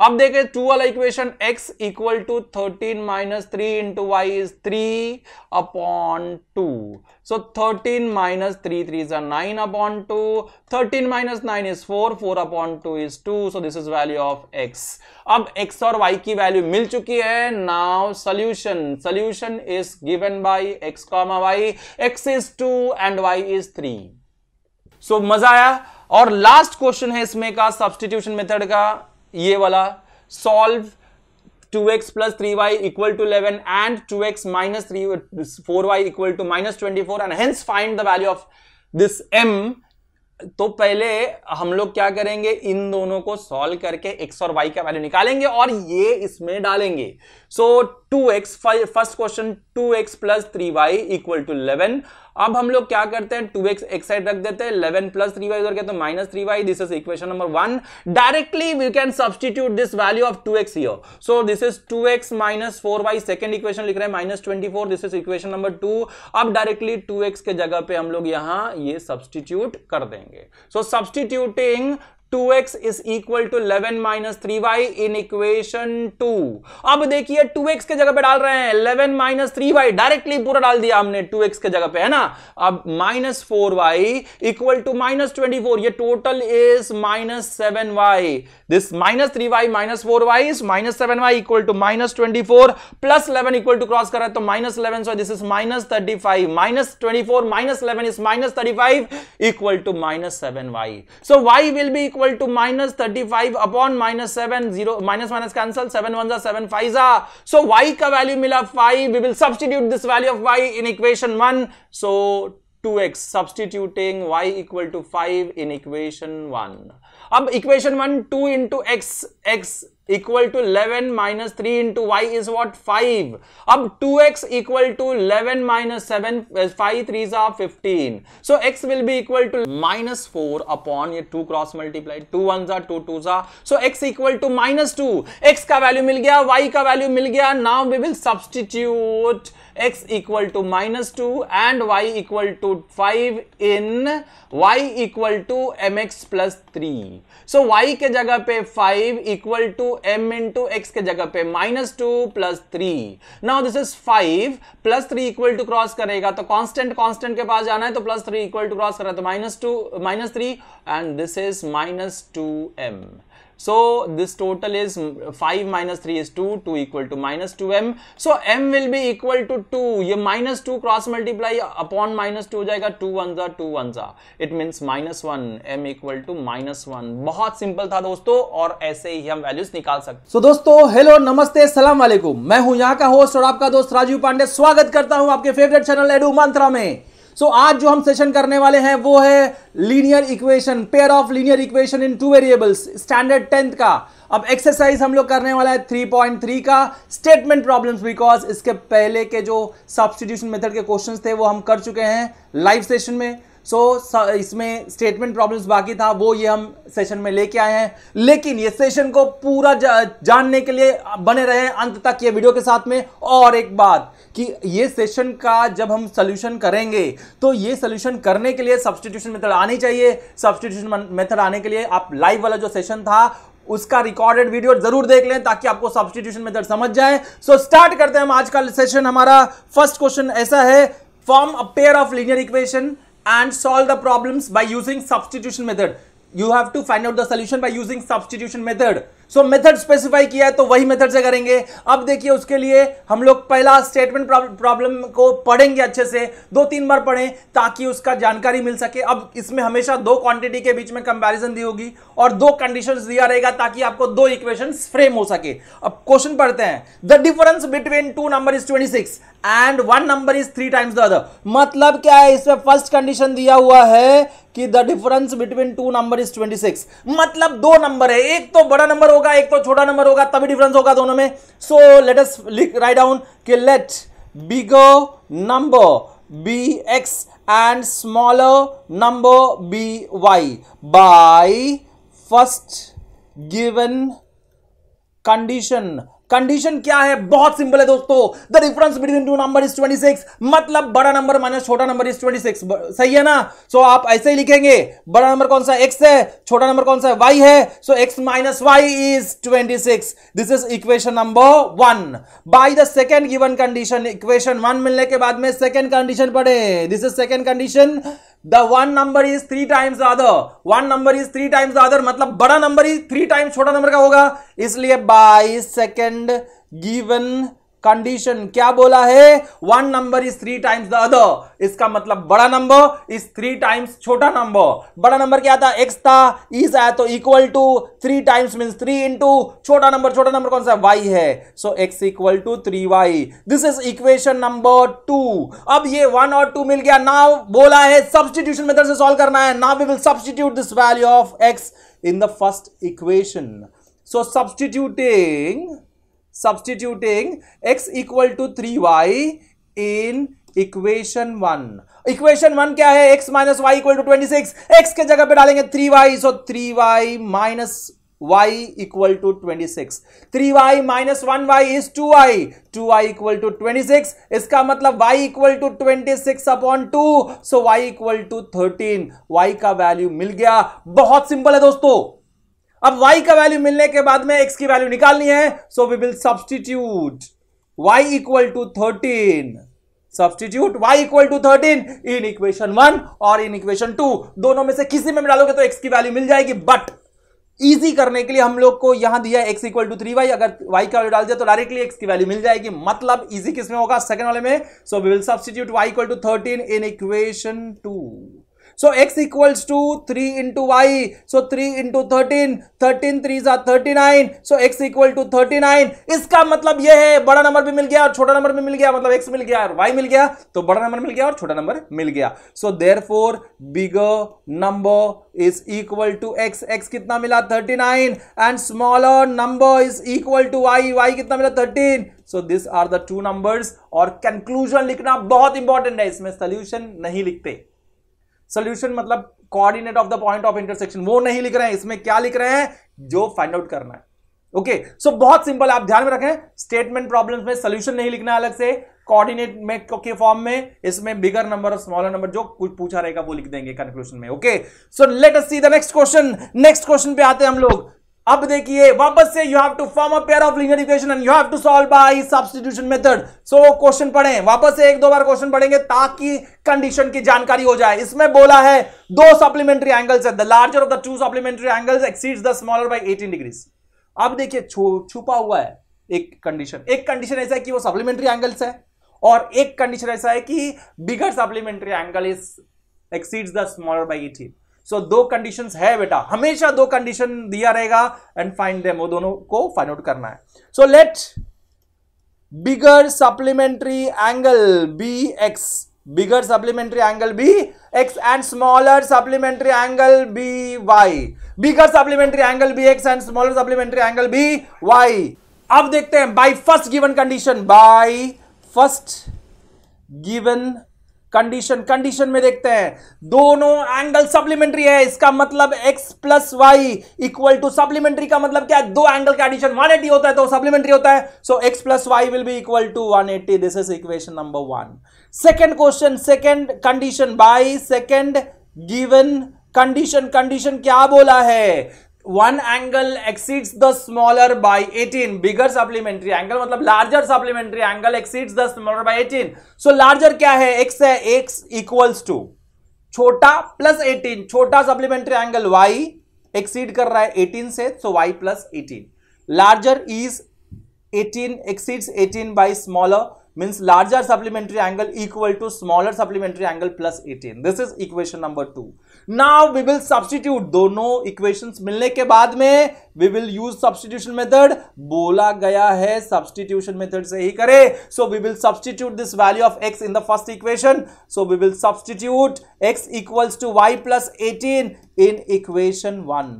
अब देखे टू वाला equation x equal to thirteen minus three into y is three upon two so thirteen minus three three is nine upon two thirteen minus nine is four four upon two is two so this is value of x अब x और y की वैल्यू मिल चुकी है now solution solution is given by x comma Y x is two and Y is three so मजा आया और लास्ट क्वेश्चन है इसमें का सब्सटीट्यूशन मेथड का ये वाला solve 2x x plus three Y equal to eleven and two x minus three four y equal to minus twenty four and hence find the value of this m तो पहले हम लोग क्या करेंगे इन दोनों को सॉल्व करके x और y का वैल्यू निकालेंगे और ये इसमें डालेंगे so so, 2x first question 2x x plus three Y equal to eleven अब हम लोग क्या करते हैं टू एक्स एक्स साइड रख देते हैं 11 प्लस थ्री वाई करके तो minus three y this is equation number one directly we can substitute this value of two x यो so this is two x minus four y second equation लिख रहे हैं minus twenty four this is equation number two अब डायरेक्टली टू एक्स के जगह पे हम लोग यहां ये सब्सटीट्यूट कर देंगे so substituting 2x is equal to eleven minus three y in equation two अब देखिए 2x के जगह पे डाल रहे हैं 11 माइनस थ्री वाई डायरेक्टली पूरा डाल दिया हमने 2x के जगह पे है ना अब minus four y equal to minus twenty four ये total is minus seven y this minus three y minus four y is minus seven y equal to minus twenty four plus eleven equal to cross करा तो minus eleven so this is minus thirty five minus twenty four minus eleven is minus thirty five equal to minus seven y so Y will be equal to minus 35 upon minus 7 0 minus minus cancel 7 ones are 7 5s are so y ka value mila 5 we will substitute this value of y in equation 1 so 2x substituting y equal to 5 in equation 1 अब equation 1 2 into x x equal to eleven minus three into y is what five अब two x equal to eleven minus seven five three fifteen so x will be equal to minus four upon ये two cross multiply two one जा टू टू जा so x equal to minus two x का वैल्यू मिल गया वाई का वैल्यू मिल गया now we will substitute x equal to minus 2 and y equal to 5 in y equal to mx plus 3. So y के जगह पे 5 equal to m into x के जगह पे minus 2 plus 3. Now this is 5 plus 3 equal to cross करेगा तो constant constant के पास जाना है तो plus 3 equal to cross करेगा तो minus 2 minus 3 and this is minus 2m. So this total is 5 minus 3 is 2, 2 equal to minus 2m. So m will be equal to 2. ये minus 2 cross multiply upon minus 2 हो जाएगा 2 वन जा टू वन जा it means minus one m equal to minus one बहुत सिंपल था दोस्तों और ऐसे ही हम वैल्यूज निकाल सकते so, दोस्तों हेलो नमस्ते सलाम वालेकुम मैं हूं यहाँ का होस्ट और आपका दोस्त राजीव पांडे स्वागत करता हूं आपके फेवरेट चैनल एडू मंत्रा में सो so, आज जो हम सेशन करने वाले हैं वो है linear equation pair of linear equation in two variables standard tenth का अब एक्सरसाइज हम लोग करने वाला है 3.3 का स्टेटमेंट प्रॉब्लम्स बिकॉज इसके पहले के जो सब्सटीट्यूशन मेथड के क्वेश्चन थे वो हम कर चुके हैं लाइव सेशन में सो so, इसमें स्टेटमेंट प्रॉब्लम्स बाकी था वो ये हम सेशन में लेके आए हैं लेकिन ये सेशन को पूरा जा, जानने के लिए बने रहे अंत तक ये वीडियो के साथ में और एक बात कि ये सेशन का जब हम सोल्यूशन करेंगे तो ये सोल्यूशन करने के लिए सब्सटीट्यूशन मेथड आनी चाहिए सब्सटीट्यूशन मेथड आने के लिए आप लाइव वाला जो सेशन था उसका रिकॉर्डेड वीडियो जरूर देख लें ताकि आपको सब्सटीट्यूशन मेथड समझ जाए सो so, स्टार्ट करते हैं हम आज का सेशन हमारा फर्स्ट क्वेश्चन ऐसा है form a pair of linear equation and solve the problem by using substitution method You have to find out the solution by using substitution method. So method specify किया है तो वही मेथड से करेंगे अब देखिए उसके लिए हम लोग पहला स्टेटमेंट प्रॉब्लम को पढ़ेंगे अच्छे से दो तीन बार पढ़ें ताकि उसका जानकारी मिल सके अब इसमें हमेशा दो क्वांटिटी के बीच में कंपैरिजन दी होगी और दो कंडीशंस दिया रहेगा ताकि आपको दो इक्वेशन फ्रेम हो सके अब क्वेश्चन पढ़ते हैं the difference between two number is six and one number is three times the other मतलब क्या है इसमें फर्स्ट कंडीशन दिया हुआ है कि the difference between two number is 26 मतलब दो नंबर है एक तो बड़ा नंबर होगा एक तो छोटा नंबर होगा तभी डिफरेंस होगा दोनों में so let us write down कि let bigger number be x and smaller number be y by first given condition condition क्या है बहुत सिंपल है दोस्तों the difference between two number is 26 मतलब बड़ा नंबर माइनस छोटा नंबर इज 26 सही है ना सो so, आप ऐसे ही लिखेंगे बड़ा नंबर कौन सा x है छोटा नंबर कौन सा y है so x minus y is 26 this is equation number one by the second given condition equation one मिलने के बाद में सेकेंड कंडीशन पढ़े this is second condition the one number is three times other one number is three times other मतलब बड़ा नंबर इज थ्री टाइम्स छोटा नंबर का होगा इसलिए बाईस सेकेंड गिवन कंडीशन क्या बोला है one number is three times the other इसका मतलब बड़ा नंबर इज थ्री टाइम्स छोटा नंबर बड़ा नंबर क्या था एक्स था इज आया तो equal to three times mean three into छोटा नंबर छोटा नंबर कौन सा वाई है so x equal to three y this is equation number two अब ये वन और टू मिल गया नाव बोला है सब्सटीट्यूशन मेथड से सॉल्व करना है now we will substitute this value of x in the first equation so substituting substituting x equal to y in equation one equation one क्या है x minus Y equal to twenty six x के जगह पे डालेंगे three y so three y minus y equal to twenty six three y minus one y is two y two Y equal to twenty six इसका मतलब y equal to twenty six upon two so y equal to thirteen y का वैल्यू मिल गया बहुत सिंपल है दोस्तों अब y का वैल्यू मिलने के बाद में x की वैल्यू निकालनी है so we will substitute y equal to thirteen substitute y equal to thirteen in equation one और इन इक्वेशन टू दोनों में से किसी में डालोगे तो x की वैल्यू मिल जाएगी बट इजी करने के लिए हम लोग को यहां दिया x equal to three y अगर y का वैल्यू डाल दिया तो डायरेक्टली x की वैल्यू मिल जाएगी मतलब इजी किस में होगा सेकंड वाले में so we will substitute y equal to thirteen in equation two equals to three into y so three into thirteen thirteen three 13 thirty nine so x equal to thirty nine इसका मतलब यह है बड़ा नंबर भी मिल गया और छोटा नंबर भी मिल गया मतलब एक्स मिल गया और वाई मिल गया तो बड़ा नंबर मिल गया और छोटा नंबर मिल गया so therefore bigger number is equal to x x कितना मिला thirty nine and smaller number is equal to y y कितना मिला thirteen so this are the two numbers और कंक्लूजन लिखना बहुत इंपॉर्टेंट है इसमें सोल्यूशन नहीं लिखते सोल्यूशन मतलब coordinate of the point of intersection वो नहीं लिख रहे हैं इसमें क्या लिख रहे हैं जो फाइंड आउट करना है ओके okay, सो so बहुत सिंपल आप ध्यान में रखें स्टेटमेंट प्रॉब्लम्स में सोल्यूशन नहीं लिखना अलग से कोऑर्डिनेट में के फॉर्म में इसमें बिगर नंबर और स्मॉलर नंबर जो कुछ पूछा रहेगा वो लिख देंगे कंक्लूजन में okay so let us see the next question next question पे आते हैं हम लोग अब देखिए वापस से you have to form a pair of linear equation and you have to solve by substitution method so question पढ़े वापस से एक दो बार क्वेश्चन पढ़ेंगे ताकि कंडीशन की जानकारी हो जाए इसमें बोला है दो सप्लीमेंट्री एंगल्स है the larger of the two supplementary angles exceeds the smaller by eighteen degrees अब देखिए छुपा हुआ है एक कंडीशन एक कंडीशन ऐसा है कि वो सप्लीमेंट्री एंगल्स है और एक कंडीशन ऐसा है कि bigger supplementary angle is exceeds the smaller by eighteen so so, दो कंडीशन है बेटा हमेशा दो कंडीशन दिया रहेगा एंड फाइंड देम वो दोनों को फाइंड आउट करना है so let bigger supplementary angle be x bigger supplementary angle be x and smaller supplementary angle be y bigger supplementary angle be x and smaller supplementary angle be y अब देखते हैं by first given condition by first given condition condition में देखते हैं दोनों एंगल सप्लीमेंट्री है इसका मतलब x plus y equal to supplementary का मतलब क्या है दो एंगल का एडिशन 180 होता है तो सप्लीमेंट्री होता है so x plus Y will be equal to 180 this is equation number one second question second condition by second given condition condition क्या बोला है one angle exceeds the smaller by 18 bigger supplementary angle मतलब larger supplementary angle exceeds the smaller by 18 so larger क्या है x है x इक्वल्स टू छोटा प्लस 18 छोटा सप्लीमेंट्री एंगल y एक्सीड कर रहा है 18 से so so plus 18 larger is 18 exceeds 18 by smaller means larger supplementary angle equal to smaller supplementary angle plus eighteen this is equation number two now we will substitute दोनों इक्वेशंस मिलने के बाद में we will use substitution method बोला गया है सब्सटीट्यूशन मेथड से ही करे so we will substitute this value of x in the first equation so we will substitute x equals to Y plus eighteen in equation one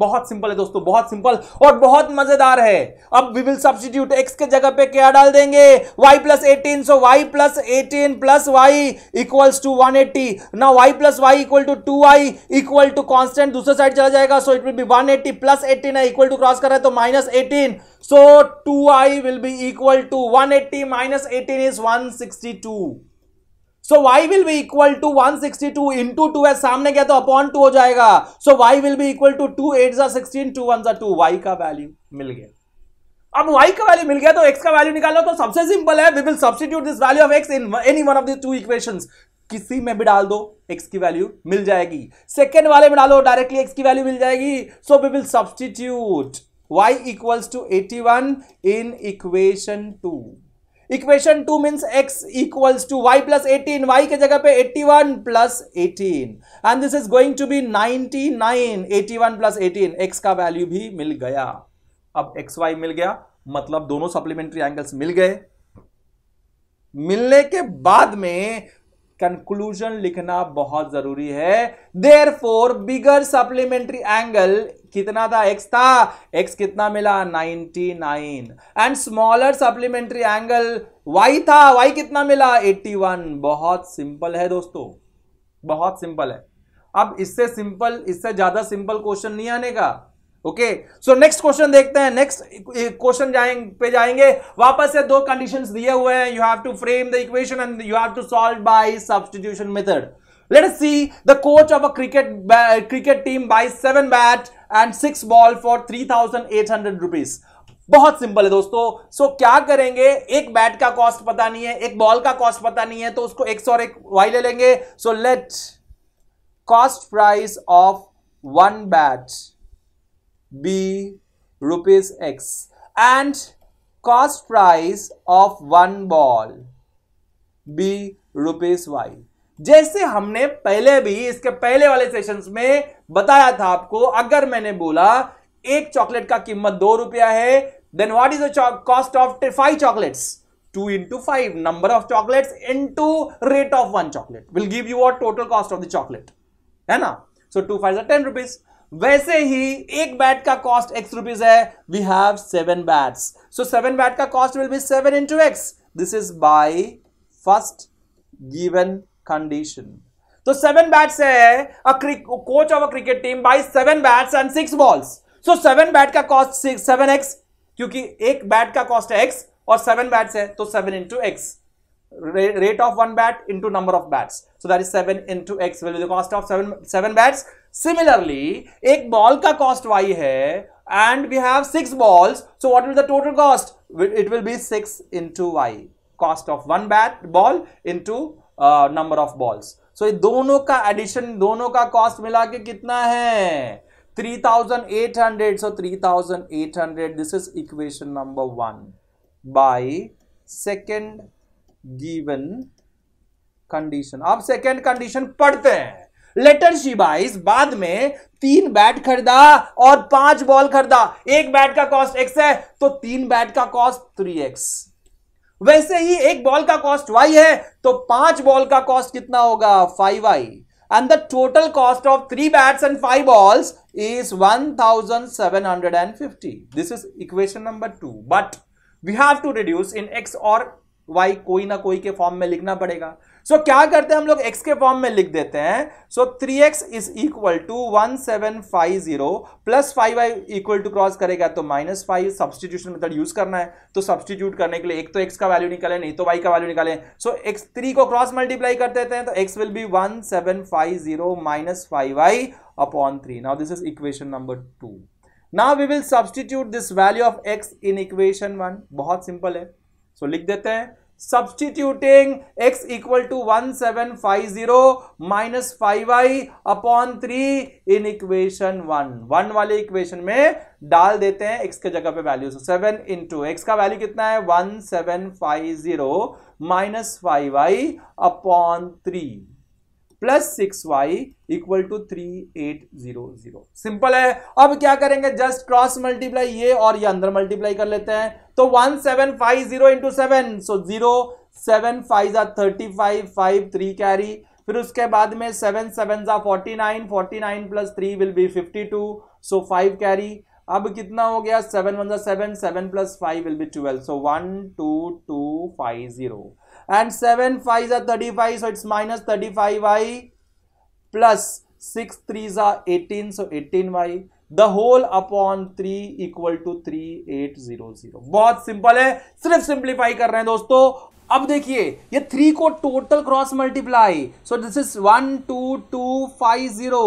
बहुत सिंपल है दोस्तों बहुत सिंपल और बहुत मजेदार है अब वी विल सब्सटीट्यूट एक्स के जगह पे क्या डाल देंगे y plus eighteen so y plus eighteen plus Y equals to one eighty ना y plus y equal to two Y equal to constant दूसरे साइड चला जाएगा so it will be one eighty plus eighteen है इक्वल टू क्रॉस कर रहे तो minus eighteen so two y will be equal to one eighty minus eighteen is one sixty two so Y will be equal to one sixty two into two है सामने गया तो अपॉन टू हो जाएगा so Y will be equal to two eight जार सिक्सटीन टू वन जा टू वाई का वैल्यू मिल गया अब y का वैल्यू मिल गया तो x का वैल्यू निकालो तो सबसे सिंपल है we will substitute this value of x in any one of this two equations किसी में भी डाल दो x की वैल्यू मिल जाएगी सेकेंड वाले में डालो डायरेक्टली x की वैल्यू मिल जाएगी so we will substitute y equals to 81 in equation two equation two means x equals to Y plus eighteen y के जगह पे eighty one plus eighteen and this is going to be ninety nine eighty one plus eighteen x का वैल्यू भी मिल गया अब एक्स वाई मिल गया मतलब दोनों सप्लीमेंट्री एंगल्स मिल गए मिलने के बाद में कंक्लूजन लिखना बहुत जरूरी है therefore bigger supplementary angle कितना था एक्स था एक्स कितना मिला 99 and smaller supplementary angle y था वाई कितना मिला 81 बहुत सिंपल है दोस्तों बहुत सिंपल है अब इससे सिंपल इससे ज्यादा सिंपल क्वेश्चन नहीं आने का ओके सो नेक्स्ट क्वेश्चन देखते हैं नेक्स्ट क्वेश्चन पे जाएंगे वापस से दो कंडीशंस दिए हुए हैं you have to frame the equation and you have to solve by substitution method see the coach of a cricket cricket team buy seven bat and six ball for three thousand eight hundred rupees बहुत सिंपल है दोस्तों सो so, क्या करेंगे एक बैट का कॉस्ट पता नहीं है एक बॉल का कॉस्ट पता नहीं है तो उसको एक्स और एक वाई ले लेंगे so let cost price of one bat be rupees x and cost price of one ball be rupees y जैसे हमने पहले भी इसके पहले वाले सेशंस में बताया था आपको अगर मैंने बोला एक चॉकलेट का कीमत दो रुपया है then what is the cost of five chocolates two into five number of chocolates into rate of one chocolate will give you what total cost of the chocolate है ना so two five ten rupees वैसे ही एक बैट का कॉस्ट एक्स रुपीज है we have seven bats so seven bat का cost will be seven into x this is by first given condition तो सेवन बैट्स है a coach of a cricket team buy seven bats and six balls so seven bat का कॉस्ट सिक्स सेवन एक्स क्योंकि एक बैट का कॉस्ट है एक्स और सेवन बैट्स है तो seven into x rate of one bat into number of bats. So that is 7 into x will be the cost of 7, seven bats. Similarly एक बॉल का कॉस्ट वाई है and we have six balls so what is the total cost it will be six into y cost of one bat ball into number of balls so दोनों का एडिशन दोनों का कॉस्ट मिला के कितना है three thousand eight hundred so three thousand eight hundred this is equation number one by second given condition अब सेकेंड कंडीशन पढ़ते हैं लेटर शिबाइस बाद में तीन बैट खरीदा और पांच बॉल खरीदा एक बैट का कॉस्ट एक्स है तो तीन बैट का कॉस्ट थ्री एक्स वैसे ही एक बॉल का कॉस्ट वाई है तो पांच बॉल का कॉस्ट कितना होगा five y and the total cost of three bats and five balls is one thousand seven hundred and fifty this is equation number two but we have to reduce in x और वाई कोई ना कोई के फॉर्म में लिखना पड़ेगा सो so, क्या करते हैं हम लोग x के फॉर्म में लिख देते हैं so three x is equal to one seven five zero plus five y equal to cross करेगा तो minus five substitution method use करना है तो सब्सटीट्यूट करने के लिए एक तो x का वैल्यू निकाले नहीं तो y का वैल्यू निकाले सो so, x थ्री को क्रॉस मल्टीप्लाई कर देते हैं तो x will be one seven five zero minus five y upon three now this is equation number two now we will substitute this value of x in equation one बहुत सिंपल है सो so, लिख देते हैं substituting x five zero minus five y upon three in equation one one वाले इक्वेशन में डाल देते हैं x के जगह पे वैल्यू सेवन इंटू एक्स का वैल्यू कितना है one seven five zero minus five y upon three plus six y equal to three eight zero zero simple है अब क्या करेंगे जस्ट क्रॉस मल्टीप्लाई ये और ये अंदर मल्टीप्लाई कर लेते हैं तो one seven five zero into seven so zero seven five जा thirty five five three carry फिर उसके बाद में सेवन सेवन जा forty nine forty nine plus three will be fifty two so five carry अब कितना हो गया सेवन वन जा seven seven plus five will be twelve so one two two five zero and 7 5s are 35 so it's minus 35y plus 6 3s are 18 so 18y the whole upon three equal to three बहुत सिंपल है सिर्फ सिंपलीफाई कर रहे हैं दोस्तों अब देखिए ये थ्री को total cross multiply so this is one two two five zero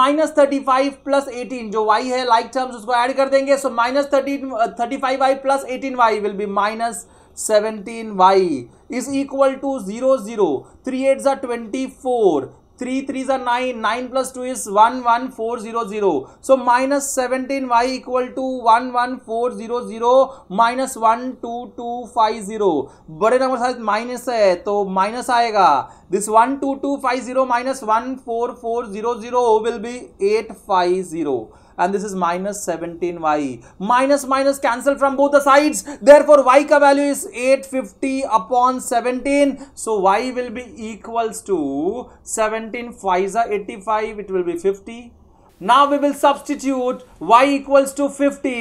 minus thirty five plus eighteen जो वाई है लाइक like टर्म्स उसको ऐड कर देंगे so minus thirteen thirty five y plus eighteen y will be minus seventeen y is equal to zero zero three eight ज़ा ट्वेंटी फोर थ्री थ्री ज़ा nine nine plus two is one one four zero zero so minus seventeen Y equal to one one four zero zero minus one two two five zero बड़े नंबर शायद माइनस है तो माइनस आएगा this one two two five zero minus one four four zero zero will be eight five zero and this is minus 17y. Minus minus cancel from both the sides. Therefore, y ka value is 850 upon 17. So, y will be equals to 17 5 85. It will be 50. Now, we will substitute y equals to 50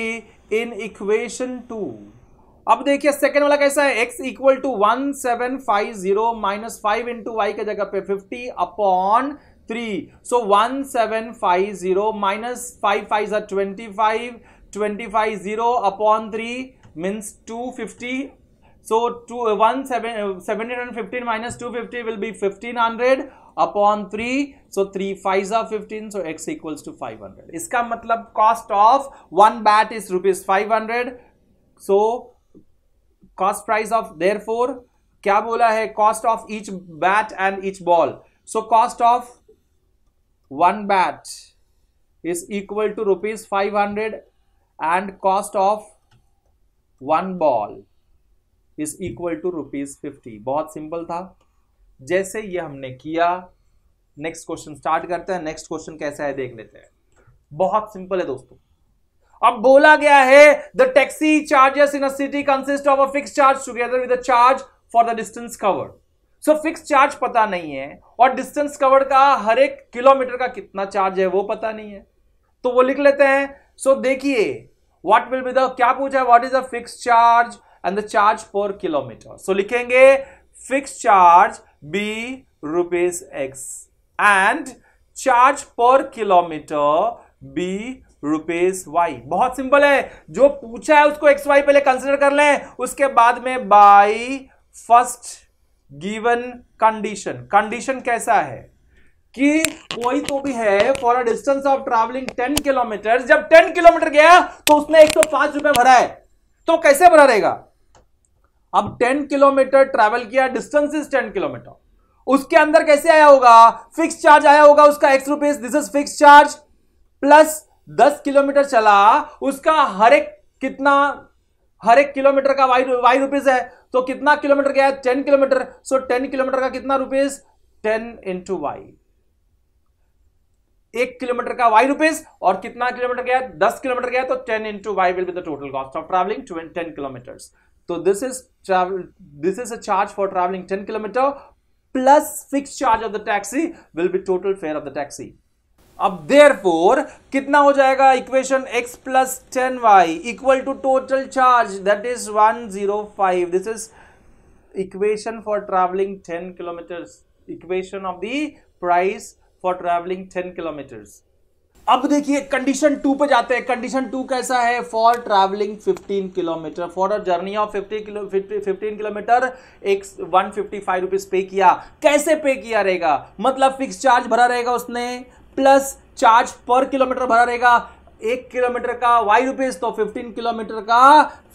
in equation 2. अब देखिए सेकंड वाला कैसा है x equal to one seven five zero minus five into y के जगह पे 50 upon three so one seven five zero minus five five जर twenty five twenty five zero upon three means two fifty so two one seven seventeen and fifteen minus two fifty will be fifteen hundred upon three so three five जर fifteen so x equals to five hundred इसका मतलब cost of one bat is rupees five hundred so cost price of therefore क्या बोला है cost of each bat and each ball so cost of one batch is equal to rupees five hundred and cost of one ball is equal to rupees fifty बहुत सिंपल था जैसे ये हमने किया नेक्स्ट क्वेश्चन स्टार्ट करते हैं नेक्स्ट क्वेश्चन कैसा है देख लेते हैं बहुत सिंपल है दोस्तों अब बोला गया है the taxi charges in a city consist of a fix charge together with a charge for the distance covered so fix charge पता नहीं है और डिस्टेंस कवर्ड का हर एक किलोमीटर का कितना चार्ज है वो पता नहीं है तो वो लिख लेते हैं सो देखिए व्हाट विल बी द क्या पूछा है what is the fix charge and the charge per kilometre so लिखेंगे fix charge be rupees x and charge per kilometre be rupees y बहुत सिंपल है जो पूछा है उसको एक्स वाई पहले कंसिडर कर लें उसके बाद में by first given condition condition कैसा है कि कोई तो भी है for a distance of travelling 10 kilometre जब 10 किलोमीटर गया तो उसने एक सौ पांच रुपए भरा है तो कैसे भरा रहेगा अब 10 किलोमीटर ट्रैवल किया डिस्टेंस इज 10 किलोमीटर उसके अंदर कैसे आया होगा फिक्स चार्ज आया होगा उसका x rupees this is fix charge plus 10 kilometre चला उसका हर एक कितना हर एक किलोमीटर का वाई वाई रुपीज है तो कितना किलोमीटर गया है ten kilometre so ten kilometre का कितना रुपीज टेन इंटू वाई एक किलोमीटर का वाई रुपीज और कितना किलोमीटर गया दस किलोमीटर गया तो ten into y will be the total cost of travelling ten kilometre तो this is this is a charge for travelling ten kilometre plus fix charge of the taxi will be total fare of the taxi अब देर फोर कितना हो जाएगा equation x plus ten y equal to total charge that is one zero five this is equation for travelling ten kilometre equation of the price for travelling ten kilometers अब देखिए कंडीशन टू पे जाते हैं कंडीशन टू कैसा है for travelling 15 kilometre for a journey of 50 kilo 15 kilometre एक one fifty five rupees pay किया कैसे पे किया रहेगा मतलब फिक्स चार्ज भरा रहेगा उसने प्लस चार्ज पर किलोमीटर भरा रहेगा एक किलोमीटर का वाई रुपीज तो फिफ्टीन किलोमीटर का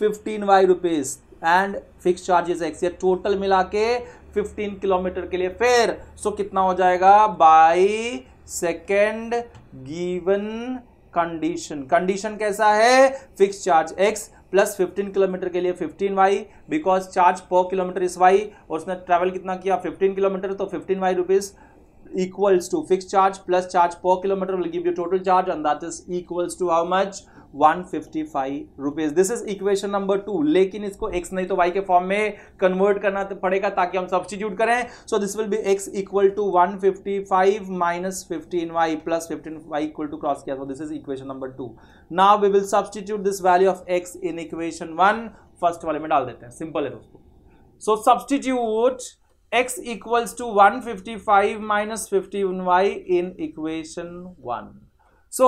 fifteen y rupees and fix charges x total मिला के फिफ्टीन किलोमीटर के लिए फेयर सो so, कितना हो जाएगा by second given condition condition कैसा है fix charge x plus 15 kilometre के लिए 15 y because charge per kilometre is y और उसने ट्रैवल कितना किया 15 किलोमीटर तो 15 y rupees equals to fixed charge plus charge per kilometer will give you total charge and that is equals to how much 155 rupees this is equation number two लेकिन इसको x नहीं तो y के फॉर्म में कन्वर्ट करना पड़ेगा ताकि हम सब्सटीट्यूट करें so this will be x equal to 155 minus 15y plus 15y equal to cross किया so this is equation number two now we will substitute this value of x in equation one first वाले में डाल देते हैं सिंपल है दोस्तों so substitute x equals to 155 minus 51y in equation 1. so,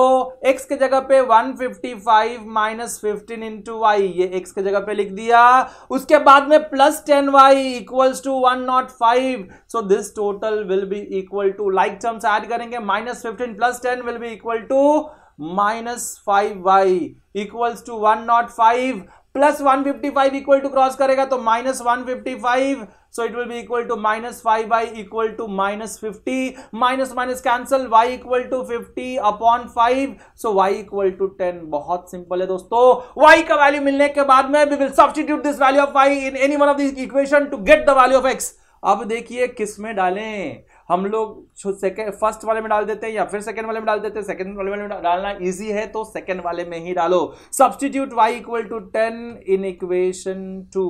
x के जगह पे 155 fifty five minus fifteen into y ये x के जगह पे लिख दिया उसके बाद में plus ten y equals to one nought five so this total will be equal to like terms करेंगे minus fifteen plus ten will be equal to minus five y equals to one nought five plus one fifty five equal to cross करेगा तो minus one fifty five so it will be equal to minus five y equal to minus fifty minus minus cancel y equal to fifty upon five so y equal to ten बहुत सिंपल है दोस्तों वाई का वैल्यू मिलने के बाद में we will substitute this value of y in any one of this equation to get the value of x अब देखिए किस में डालें हम लोग सेकेंड फर्स्ट वाले में डाल देते हैं या फिर सेकेंड वाले में डाल देते हैं सेकेंड वाले में डालना ईजी है तो सेकेंड वाले में ही डालो substitute y equal to ten in equation two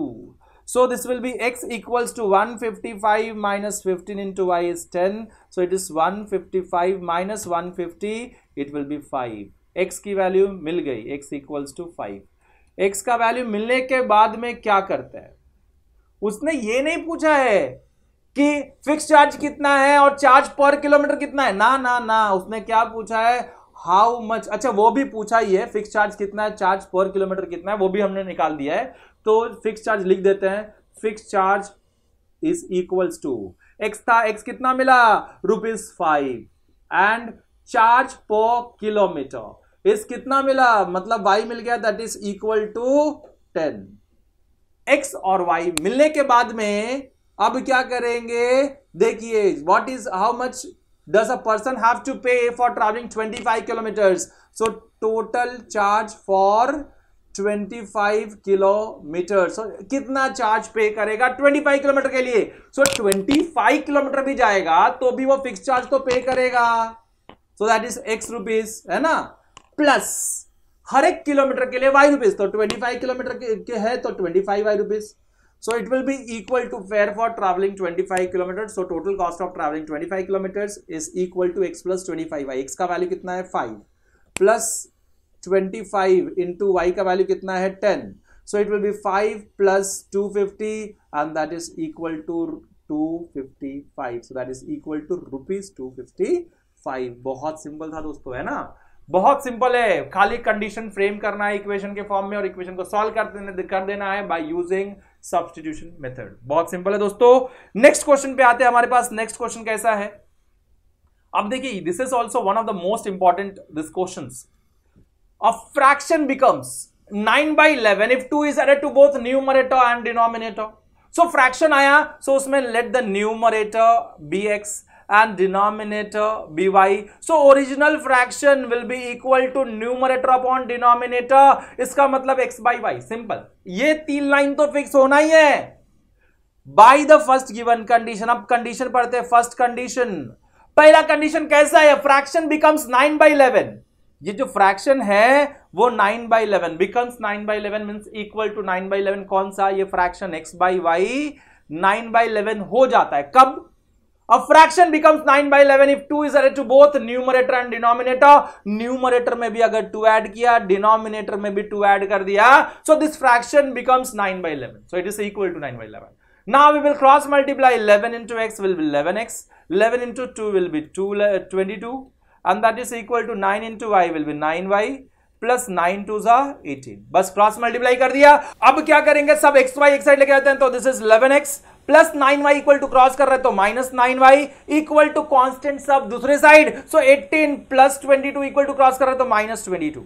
So this will be x equals to 155 minus 15 into y is 10. So it is 155 minus 150. It will be 5. x की वैल्यू मिल गई x equals to five x का वैल्यू मिलने के बाद में क्या करते हैं उसने ये नहीं पूछा है कि फिक्स चार्ज कितना है और चार्ज पर किलोमीटर कितना है ना ना ना उसने क्या पूछा है हाउ मच अच्छा वो भी पूछा ही है फिक्स चार्ज कितना है चार्ज पर किलोमीटर कितना है वो भी हमने निकाल दिया है तो फिक्स चार्ज लिख देते हैं fix charge is equals to x था एक्स कितना मिला rupees five and charge per kilometre is कितना मिला मतलब वाई मिल गया that is equal to ten x और वाई मिलने के बाद में अब क्या करेंगे देखिए what is how much does a person have to pay for traveling 25 kilometers so total charge for 25 kilometre so कितना चार्ज पे करेगा 25 किलोमीटर के लिए सो so, 25 किलोमीटर भी जाएगा तो भी वो फिक्स चार्ज तो पे करेगा so that is x rupees है ना प्लस हर एक किलोमीटर के लिए वाई रुपीज तो 25 किलोमीटर के, के है तो 25 y rupees so it will be equal to fare for traveling 25 kilometers so total cost of traveling 25 kilometers is equal to x plus 25 y x ka value kitna hai 5 plus 25 into y ka value kitna hai 10 so it will be 5 plus 250 and that is equal to 255 so that is equal to rupees 255 bahut simple tha dosto hai na बहुत सिंपल है खाली कंडीशन फ्रेम करना है इक्वेशन के फॉर्म में और इक्वेशन को सॉल्व कर देना है बाय यूजिंग सब्सटीट्यूशन मेथड बहुत सिंपल है दोस्तों नेक्स्ट क्वेश्चन पे आते हैं हमारे पास नेक्स्ट क्वेश्चन कैसा है अब देखिए this is also one of the most important this question a fraction becomes nine by eleven if two is added to both numerator and denominator so fraction आया so उसमें let the numerator be x and denominator by so original fraction will be equal to numerator upon denominator इसका मतलब x by y simple ये तीन line तो fix होना ही है by the first given condition अब condition पढ़ते हैं first condition पहला condition कैसा है fraction becomes nine by eleven ये जो फ्रैक्शन है वो nine by eleven becomes nine by eleven mean equal to nine by eleven कौन सा ये fraction x by y nine by eleven हो जाता है कब A fraction becomes 9 by 11 if 2 is added to both numerator and denominator. Numerator में भी agar 2 add kiya denominator में भी 2 add kar diya so this fraction becomes 9 by 11. So it is equal to 9 by 11. Now we will cross multiply 11 into x will be 11x, 11 into 2 will be 2, 22 and that is equal to 9 into y will be 9y plus nine two जा एटीन बस क्रॉस मल्टीप्लाई कर दिया अब क्या करेंगे सब एक्स वाई एक साइड लेके आते हैं तो this is eleven x plus nine y equal to cross कर रहे तो minus nine y equal to constant सब दूसरे side so eighteen plus twenty two equal to cross कर रहे तो minus twenty two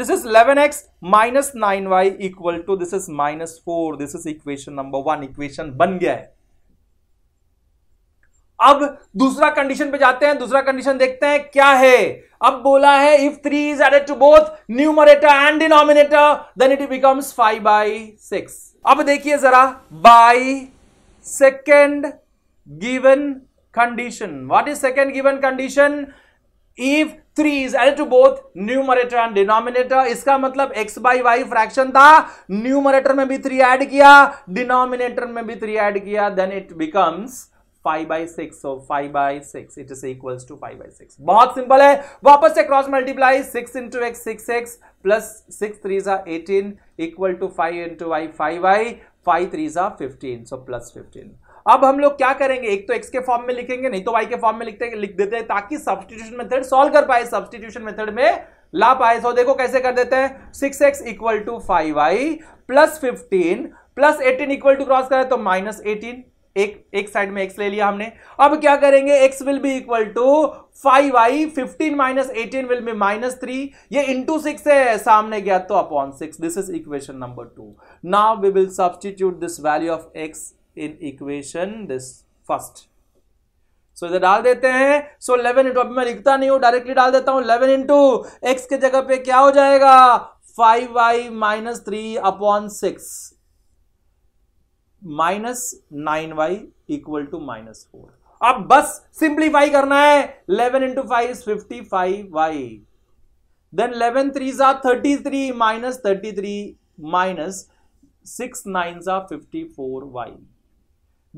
is eleven x minus nine y equal to this is minus four this is equation number one इक्वेशन बन गया है अब दूसरा कंडीशन पे जाते हैं दूसरा कंडीशन देखते हैं क्या है अब बोला है if three is added to both numerator and denominator then it becomes five by six अब देखिए जरा by second given condition. What is second given condition? If 3 is added to both numerator and denominator, इसका मतलब x by y fraction था numerator में भी 3 add किया denominator में भी 3 add किया then it becomes 5 by 6 so 5 by 6 it is equals to 5 by 6 बहुत सिंपल है वापस से cross multiply 6 into x 6x plus 6 3 is 18 equal to 5 into y 5y five three सा फिफ्टीन सो प्लस फिफ्टीन अब हम लोग क्या करेंगे एक तो एक्स के फॉर्म में लिखेंगे नहीं तो वाई के फॉर्म में लिखते हैं लिख देते हैं ताकि सब्सटीट्यूशन मेथड सॉल्व कर पाए सब्सटीट्यूशन मेथड में ला पाए सो देखो कैसे कर देते हैं six x equal to five I plus fifteen plus eighteen equal to cross करें तो माइनस एटीन एक एक साइड में एक्स ले लिया हमने अब क्या करेंगे x will be equal to five I fifteen minus eighteen will be minus three ये इंटू सिक्स है सामने गया तो upon six this is equation number two now we will substitute this value of x in equation this first so so, इधर डाल देते हैं सो इलेवन इंटू अभी मैं लिखता नहीं हूं डायरेक्टली डाल देता हूं इलेवन इंटू एक्स के जगह पे क्या हो जाएगा five y minus three upon six minus nine y equal to minus four अब बस सिंप्लीफाई करना है eleven into five fifty five y then eleven three सा thirty three minus thirty three minus six nine सा fifty four y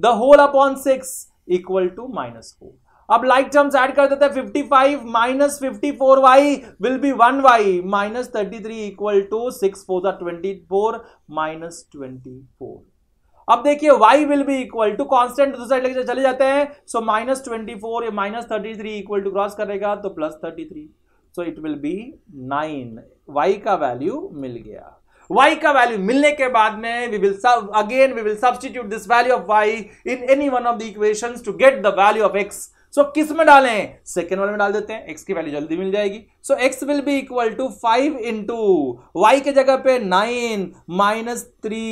the whole upon six equal to minus four अब लाइक टर्म्स ऐड कर देते हैं fifty five minus fifty four y will be one y minus thirty three equal to six four twenty four minus twenty four अब देखिए y will be equal to constant दूसरा साइड लेके चले जाते हैं so minus twenty four minus thirty three equal to cross करेगा तो plus thirty three so it will be nine y का वैल्यू मिल गया y का वैल्यू मिलने के बाद में we will again we will substitute this value of y in any one of the equations to get the value of x so किस में डालें सेकेंड वाले में डाल देते हैं x की वैल्यू जल्दी मिल जाएगी so x will be equal to five into y के जगह पे nine minus three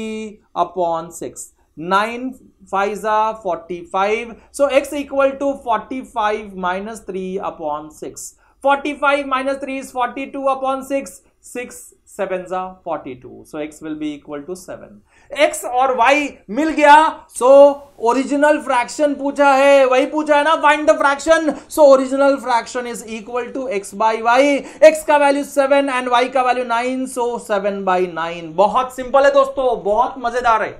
upon six nine फाइजा forty five so x equal to forty five minus three upon six forty five minus three is forty two upon six six seven जा forty two so x will be equal to seven x और वाई मिल गया सो ओरिजिनल फ्रैक्शन पूछा है वही पूछा है ना find the fraction so original fraction is equal to x by y x का वैल्यू सेवन एंड वाई का value nine so seven by nine बहुत सिंपल है दोस्तों बहुत मजेदार है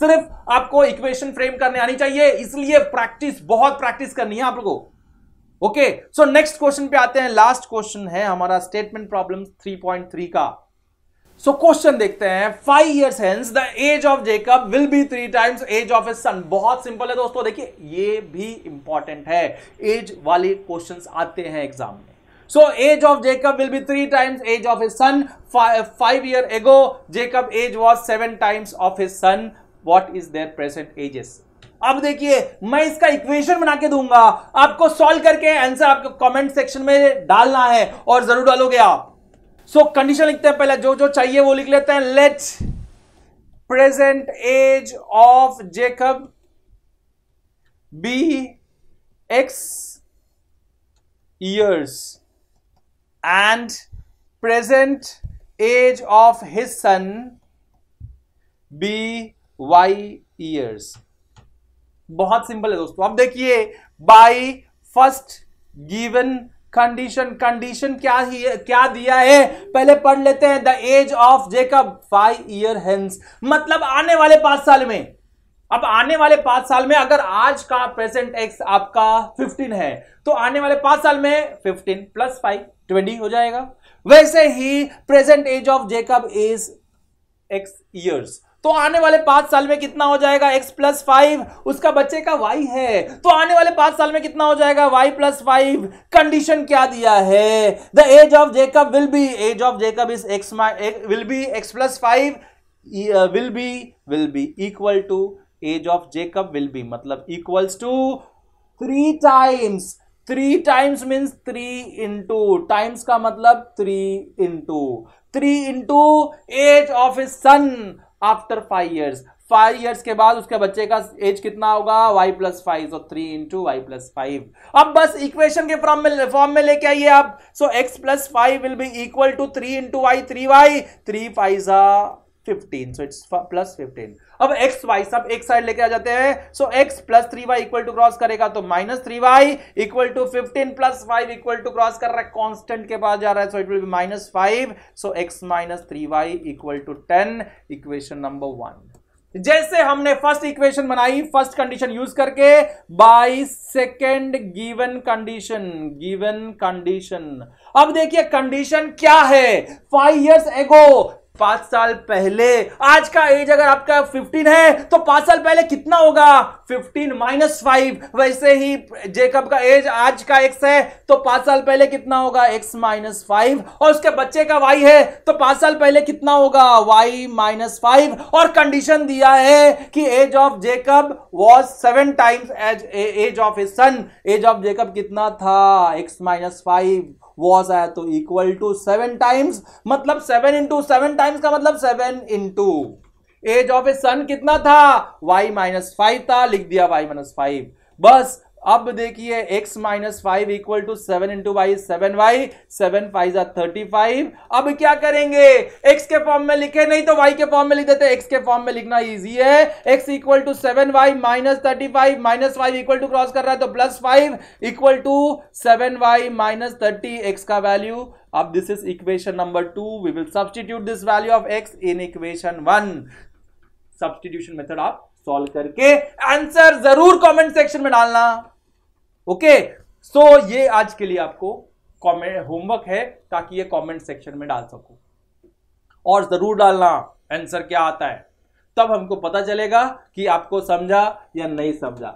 सिर्फ आपको इक्वेशन फ्रेम करने आनी चाहिए इसलिए प्रैक्टिस बहुत प्रैक्टिस करनी है आप लोगों को ओके सो नेक्स्ट क्वेश्चन पे आते हैं लास्ट क्वेश्चन है हमारा स्टेटमेंट प्रॉब्लम 3.3 का सो so, क्वेश्चन देखते हैं five years hence the age of Jacob will be three times age of a son बहुत सिंपल है दोस्तों देखिए ये भी इंपॉर्टेंट है एज वाले क्वेश्चन आते हैं एग्जाम में so age of Jacob will be three times age of a son five year ago Jacob age was seven times of a son what is their present ages अब देखिए मैं इसका इक्वेशन बना के दूंगा आपको सॉल्व करके आंसर आपको कमेंट सेक्शन में डालना है और जरूर डालोगे आप सो so, कंडीशन लिखते हैं पहले जो जो चाहिए वो लिख लेते हैं let present age of Jacob be x years and present age of his son be y years बहुत सिंपल है दोस्तों अब देखिए by first given condition condition क्या ही क्या दिया है पहले पढ़ लेते हैं the age of Jacob five year hence मतलब आने वाले पांच साल में अब आने वाले पांच साल में अगर आज का प्रेजेंट एक्स आपका 15 है तो आने वाले पांच साल में 15 प्लस फाइव ट्वेंटी हो जाएगा वैसे ही present age of Jacob is x years तो आने वाले पांच साल में कितना हो जाएगा एक्स प्लस फाइव उसका बच्चे का वाई है तो आने वाले पांच साल में कितना हो जाएगा वाई प्लस फाइव कंडीशन क्या दिया है the age of Jacob will be age of Jacob is x will be x plus five will be will be equal to age of Jacob will be मतलब equals to three times three times means three into times का मतलब three into three into age of a son after five years five years के बाद उसके बच्चे का एज कितना होगा y plus five so three into y plus five अब बस इक्वेशन के फॉर्म में फॉर्म में लेके आइए आप so x plus five will be equal to three into y three y three five fifteen so it's plus fifteen अब एक्स वाई सब एक साइड लेके आ जाते हैं so x plus three Y equal to cross करेगा तो minus three Y equal to fifteen plus five equal to cross कर रहा है कॉन्स्टेंट के पास जा रहा है so it will be minus five so x minus three Y equal to ten equation number one जैसे हमने फर्स्ट इक्वेशन बनाई फर्स्ट कंडीशन यूज करके by second given condition given condition अब देखिए कंडीशन क्या है फाइव इयर्स एगो पांच साल पहले आज का एज अगर आपका 15 है तो पांच साल पहले कितना होगा 15 माइनस फाइव वैसे ही जेकब का एज आज का एक्स है तो पांच साल पहले कितना होगा एक्स माइनस फाइव और उसके बच्चे का वाई है तो पांच साल पहले कितना होगा वाई माइनस फाइव और कंडीशन दिया है कि age of Jacob was seven times age age of a son age of Jacob कितना था एक्स माइनस फाइव वॉज आया तो इक्वल टू सेवन टाइम्स मतलब सेवन इंटू सेवन टाइम्स का मतलब seven into age of a son कितना था y माइनस फाइव था लिख दिया y माइनस फाइव बस अब देखिए x minus five equal to seven into y seven y seven five thirty five अब क्या करेंगे x के फॉर्म में लिखे नहीं तो y के फॉर्म में लिख देते x के फॉर्म में लिखना इजी है x equal to seven y minus thirty five minus five equal to cross कर रहा है तो plus five equal to seven y minus thirty x का वैल्यू अब this is equation number two we will substitute this value of x in equation one substitution method आप सॉल्व करके आंसर जरूर कमेंट सेक्शन में डालना ओके सो ये आज के लिए आपको कमेंट होमवर्क है ताकि ये कमेंट सेक्शन में डाल सको और जरूर डालना आंसर क्या आता है तब हमको पता चलेगा कि आपको समझा या नहीं समझा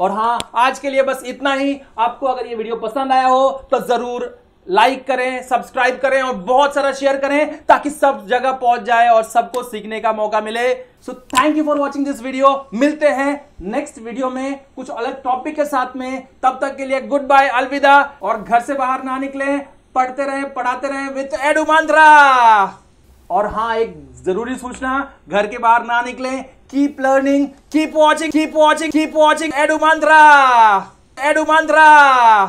और हाँ आज के लिए बस इतना ही आपको अगर ये वीडियो पसंद आया हो तो जरूर लाइक करें सब्सक्राइब करें और बहुत सारा शेयर करें ताकि सब जगह पहुंच जाए और सबको सीखने का मौका मिले so thank you for watching this video मिलते हैं नेक्स्ट वीडियो में कुछ अलग टॉपिक के साथ में तब तक के लिए गुड बाय अलविदा और घर से बाहर ना निकले पढ़ते रहे पढ़ाते रहे विथ एडू मांद्रा और हाँ एक जरूरी सूचना घर के बाहर ना निकले keep learning keep watching keep watching keep watching एडू मांद्रा